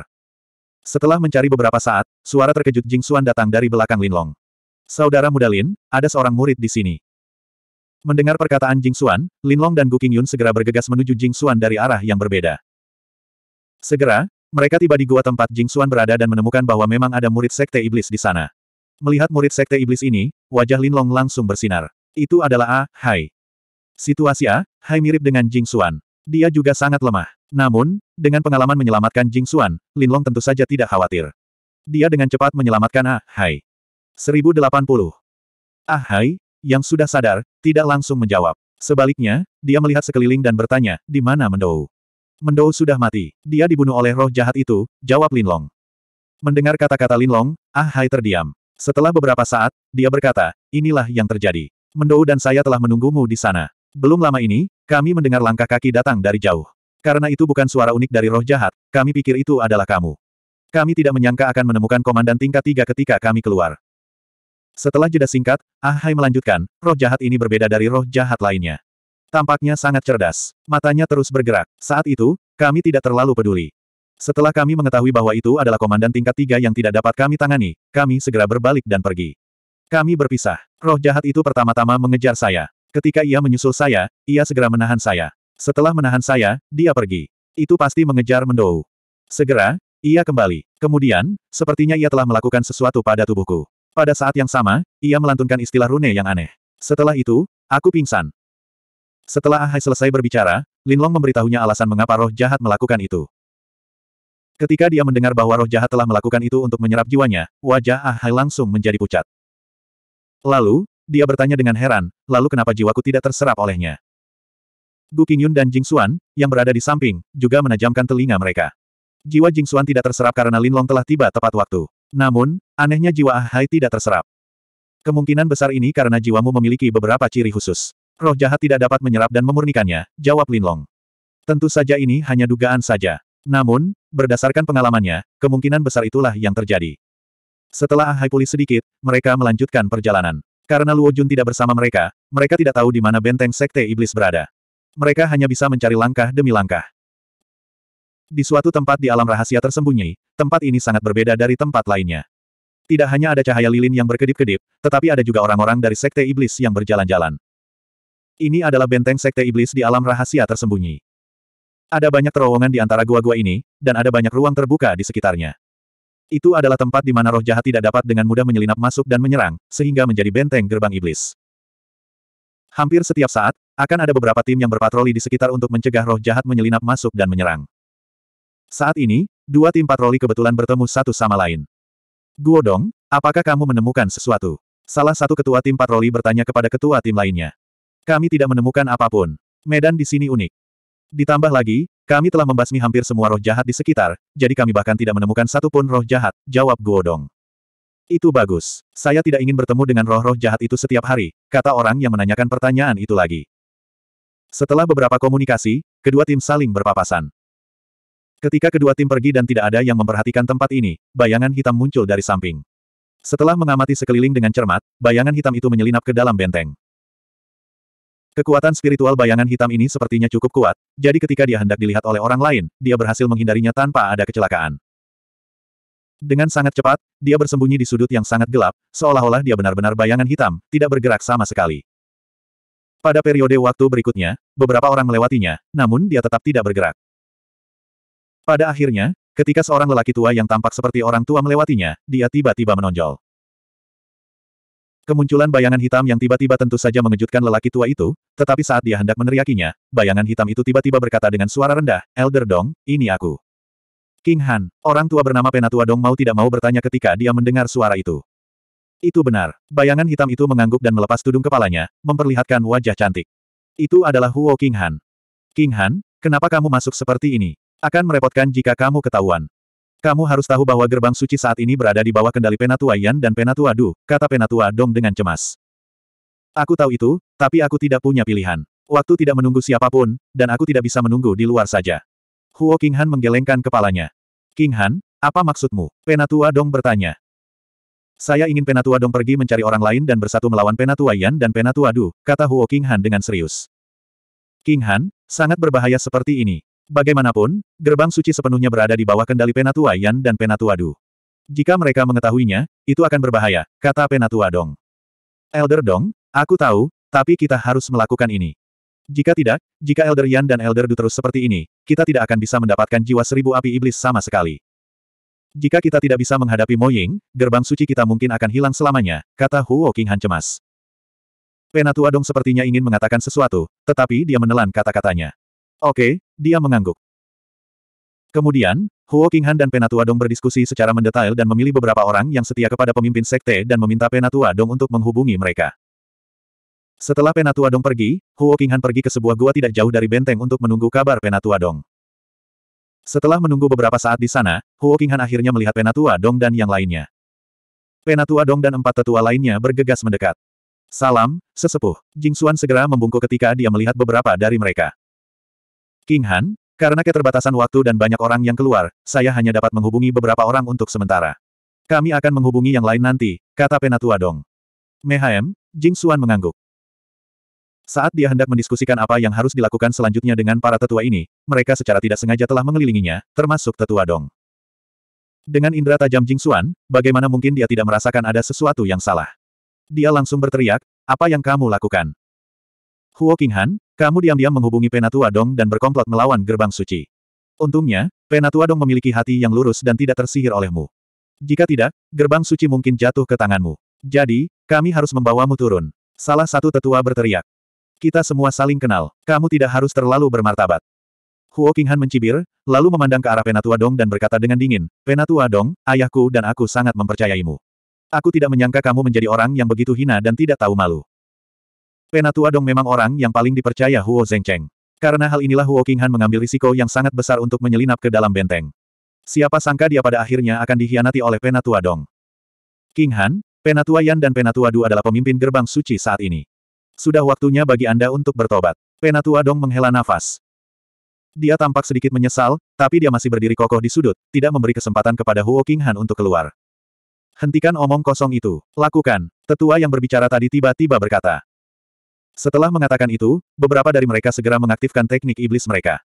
Setelah mencari beberapa saat, suara terkejut Jing Xuan datang dari belakang Linlong. Saudara muda Lin, ada seorang murid di sini. Mendengar perkataan Jing Xuan, Linlong dan Gu Qingyun segera bergegas menuju Jing Xuan dari arah yang berbeda. Segera, mereka tiba di gua tempat Jing Xuan berada dan menemukan bahwa memang ada murid sekte iblis di sana. Melihat murid sekte iblis ini, wajah Lin Long langsung bersinar. Itu adalah A, Hai. Situasi A, Hai mirip dengan Jing Xuan. Dia juga sangat lemah. Namun, dengan pengalaman menyelamatkan Jing Xuan, Long tentu saja tidak khawatir. Dia dengan cepat menyelamatkan A, Hai. 1080. Ah Hai, yang sudah sadar, tidak langsung menjawab. Sebaliknya, dia melihat sekeliling dan bertanya, di mana Mendou? Mendou sudah mati. Dia dibunuh oleh roh jahat itu, jawab Lin Long. Mendengar kata-kata Lin Long, Ah Hai terdiam. Setelah beberapa saat, dia berkata, inilah yang terjadi. Mendou dan saya telah menunggumu di sana. Belum lama ini, kami mendengar langkah kaki datang dari jauh. Karena itu bukan suara unik dari roh jahat, kami pikir itu adalah kamu. Kami tidak menyangka akan menemukan komandan tingkat tiga ketika kami keluar. Setelah jeda singkat, Ah Hai melanjutkan, roh jahat ini berbeda dari roh jahat lainnya. Tampaknya sangat cerdas. Matanya terus bergerak. Saat itu, kami tidak terlalu peduli. Setelah kami mengetahui bahwa itu adalah komandan tingkat tiga yang tidak dapat kami tangani, kami segera berbalik dan pergi. Kami berpisah. Roh jahat itu pertama-tama mengejar saya. Ketika ia menyusul saya, ia segera menahan saya. Setelah menahan saya, dia pergi. Itu pasti mengejar Mendou. Segera, ia kembali. Kemudian, sepertinya ia telah melakukan sesuatu pada tubuhku. Pada saat yang sama, ia melantunkan istilah rune yang aneh. Setelah itu, aku pingsan. Setelah Ahai selesai berbicara, Linlong memberitahunya alasan mengapa roh jahat melakukan itu. Ketika dia mendengar bahwa roh jahat telah melakukan itu untuk menyerap jiwanya, wajah Ah Hai langsung menjadi pucat. Lalu, dia bertanya dengan heran, lalu kenapa jiwaku tidak terserap olehnya? Gu Qingyun dan Jing Xuan, yang berada di samping, juga menajamkan telinga mereka. Jiwa Jing Xuan tidak terserap karena Lin Long telah tiba tepat waktu. Namun, anehnya jiwa Ah Hai tidak terserap. Kemungkinan besar ini karena jiwamu memiliki beberapa ciri khusus. Roh jahat tidak dapat menyerap dan memurnikannya, jawab Lin Long. Tentu saja ini hanya dugaan saja. Namun, berdasarkan pengalamannya, kemungkinan besar itulah yang terjadi. Setelah Ahai pulih sedikit, mereka melanjutkan perjalanan. Karena Luo Jun tidak bersama mereka, mereka tidak tahu di mana benteng Sekte Iblis berada. Mereka hanya bisa mencari langkah demi langkah. Di suatu tempat di alam rahasia tersembunyi, tempat ini sangat berbeda dari tempat lainnya. Tidak hanya ada cahaya lilin yang berkedip-kedip, tetapi ada juga orang-orang dari Sekte Iblis yang berjalan-jalan. Ini adalah benteng Sekte Iblis di alam rahasia tersembunyi. Ada banyak terowongan di antara gua-gua ini, dan ada banyak ruang terbuka di sekitarnya. Itu adalah tempat di mana roh jahat tidak dapat dengan mudah menyelinap masuk dan menyerang, sehingga menjadi benteng gerbang iblis. Hampir setiap saat, akan ada beberapa tim yang berpatroli di sekitar untuk mencegah roh jahat menyelinap masuk dan menyerang. Saat ini, dua tim patroli kebetulan bertemu satu sama lain. Guodong, apakah kamu menemukan sesuatu? Salah satu ketua tim patroli bertanya kepada ketua tim lainnya. Kami tidak menemukan apapun. Medan di sini unik. Ditambah lagi, kami telah membasmi hampir semua roh jahat di sekitar, jadi kami bahkan tidak menemukan satu pun roh jahat, jawab Guodong. Itu bagus. Saya tidak ingin bertemu dengan roh-roh jahat itu setiap hari, kata orang yang menanyakan pertanyaan itu lagi. Setelah beberapa komunikasi, kedua tim saling berpapasan. Ketika kedua tim pergi dan tidak ada yang memperhatikan tempat ini, bayangan hitam muncul dari samping. Setelah mengamati sekeliling dengan cermat, bayangan hitam itu menyelinap ke dalam benteng. Kekuatan spiritual bayangan hitam ini sepertinya cukup kuat, jadi ketika dia hendak dilihat oleh orang lain, dia berhasil menghindarinya tanpa ada kecelakaan. Dengan sangat cepat, dia bersembunyi di sudut yang sangat gelap, seolah-olah dia benar-benar bayangan hitam, tidak bergerak sama sekali. Pada periode waktu berikutnya, beberapa orang melewatinya, namun dia tetap tidak bergerak. Pada akhirnya, ketika seorang lelaki tua yang tampak seperti orang tua melewatinya, dia tiba-tiba menonjol. Kemunculan bayangan hitam yang tiba-tiba tentu saja mengejutkan lelaki tua itu, tetapi saat dia hendak meneriakinya, bayangan hitam itu tiba-tiba berkata dengan suara rendah, Elder Dong, ini aku. King Han, orang tua bernama Penatua Dong mau tidak mau bertanya ketika dia mendengar suara itu. Itu benar. Bayangan hitam itu mengangguk dan melepas tudung kepalanya, memperlihatkan wajah cantik. Itu adalah Huo King Han. King Han, kenapa kamu masuk seperti ini? Akan merepotkan jika kamu ketahuan. Kamu harus tahu bahwa gerbang suci saat ini berada di bawah kendali Penatua Yan dan Penatua Du, kata Penatua Dong dengan cemas. Aku tahu itu, tapi aku tidak punya pilihan. Waktu tidak menunggu siapapun, dan aku tidak bisa menunggu di luar saja. Huo Han menggelengkan kepalanya. King Han, apa maksudmu? Penatua Dong bertanya. Saya ingin Penatua Dong pergi mencari orang lain dan bersatu melawan Penatua Yan dan Penatua Du, kata Huo Han dengan serius. King Han, sangat berbahaya seperti ini. Bagaimanapun, gerbang suci sepenuhnya berada di bawah kendali Penatua Yan dan Penatua Du. Jika mereka mengetahuinya, itu akan berbahaya, kata Penatua Dong. Elder Dong, aku tahu, tapi kita harus melakukan ini. Jika tidak, jika Elder Yan dan Elder Du terus seperti ini, kita tidak akan bisa mendapatkan jiwa seribu api iblis sama sekali. Jika kita tidak bisa menghadapi Mo Ying, gerbang suci kita mungkin akan hilang selamanya, kata Huo Qinghan cemas. Penatua Dong sepertinya ingin mengatakan sesuatu, tetapi dia menelan kata-katanya. Oke, dia mengangguk. Kemudian, Huo Qinghan dan Penatua Dong berdiskusi secara mendetail dan memilih beberapa orang yang setia kepada pemimpin sekte dan meminta Penatua Dong untuk menghubungi mereka. Setelah Penatua Dong pergi, Huo Qinghan pergi ke sebuah gua tidak jauh dari benteng untuk menunggu kabar Penatua Dong. Setelah menunggu beberapa saat di sana, Huo Qinghan akhirnya melihat Penatua Dong dan yang lainnya. Penatua Dong dan empat tetua lainnya bergegas mendekat. Salam, sesepuh. Jing Xuan segera membungkuk ketika dia melihat beberapa dari mereka. King Han, karena keterbatasan waktu dan banyak orang yang keluar, saya hanya dapat menghubungi beberapa orang untuk sementara. Kami akan menghubungi yang lain nanti, kata Penatua Dong. Mehaem, Jing Xuan mengangguk. Saat dia hendak mendiskusikan apa yang harus dilakukan selanjutnya dengan para tetua ini, mereka secara tidak sengaja telah mengelilinginya, termasuk tetua Dong. Dengan indera tajam Jing Xuan, bagaimana mungkin dia tidak merasakan ada sesuatu yang salah? Dia langsung berteriak, apa yang kamu lakukan? Huo Qinghan, kamu diam-diam menghubungi Penatua Dong dan berkomplot melawan gerbang suci. Untungnya, Penatua Dong memiliki hati yang lurus dan tidak tersihir olehmu. Jika tidak, gerbang suci mungkin jatuh ke tanganmu. Jadi, kami harus membawamu turun. Salah satu tetua berteriak. Kita semua saling kenal, kamu tidak harus terlalu bermartabat. Huo Qinghan mencibir, lalu memandang ke arah Penatua Dong dan berkata dengan dingin, Penatua Dong, ayahku dan aku sangat mempercayaimu. Aku tidak menyangka kamu menjadi orang yang begitu hina dan tidak tahu malu. Penatua Dong memang orang yang paling dipercaya Huo Zhengcheng. Karena hal inilah Huo Qinghan mengambil risiko yang sangat besar untuk menyelinap ke dalam benteng. Siapa sangka dia pada akhirnya akan dihianati oleh Penatua Dong. Qinghan, Penatua Yan dan Penatua Du adalah pemimpin gerbang suci saat ini. Sudah waktunya bagi Anda untuk bertobat. Penatua Dong menghela nafas. Dia tampak sedikit menyesal, tapi dia masih berdiri kokoh di sudut, tidak memberi kesempatan kepada Huo Qinghan untuk keluar. Hentikan omong kosong itu, lakukan. Tetua yang berbicara tadi tiba-tiba berkata. Setelah mengatakan itu, beberapa dari mereka segera mengaktifkan teknik iblis mereka.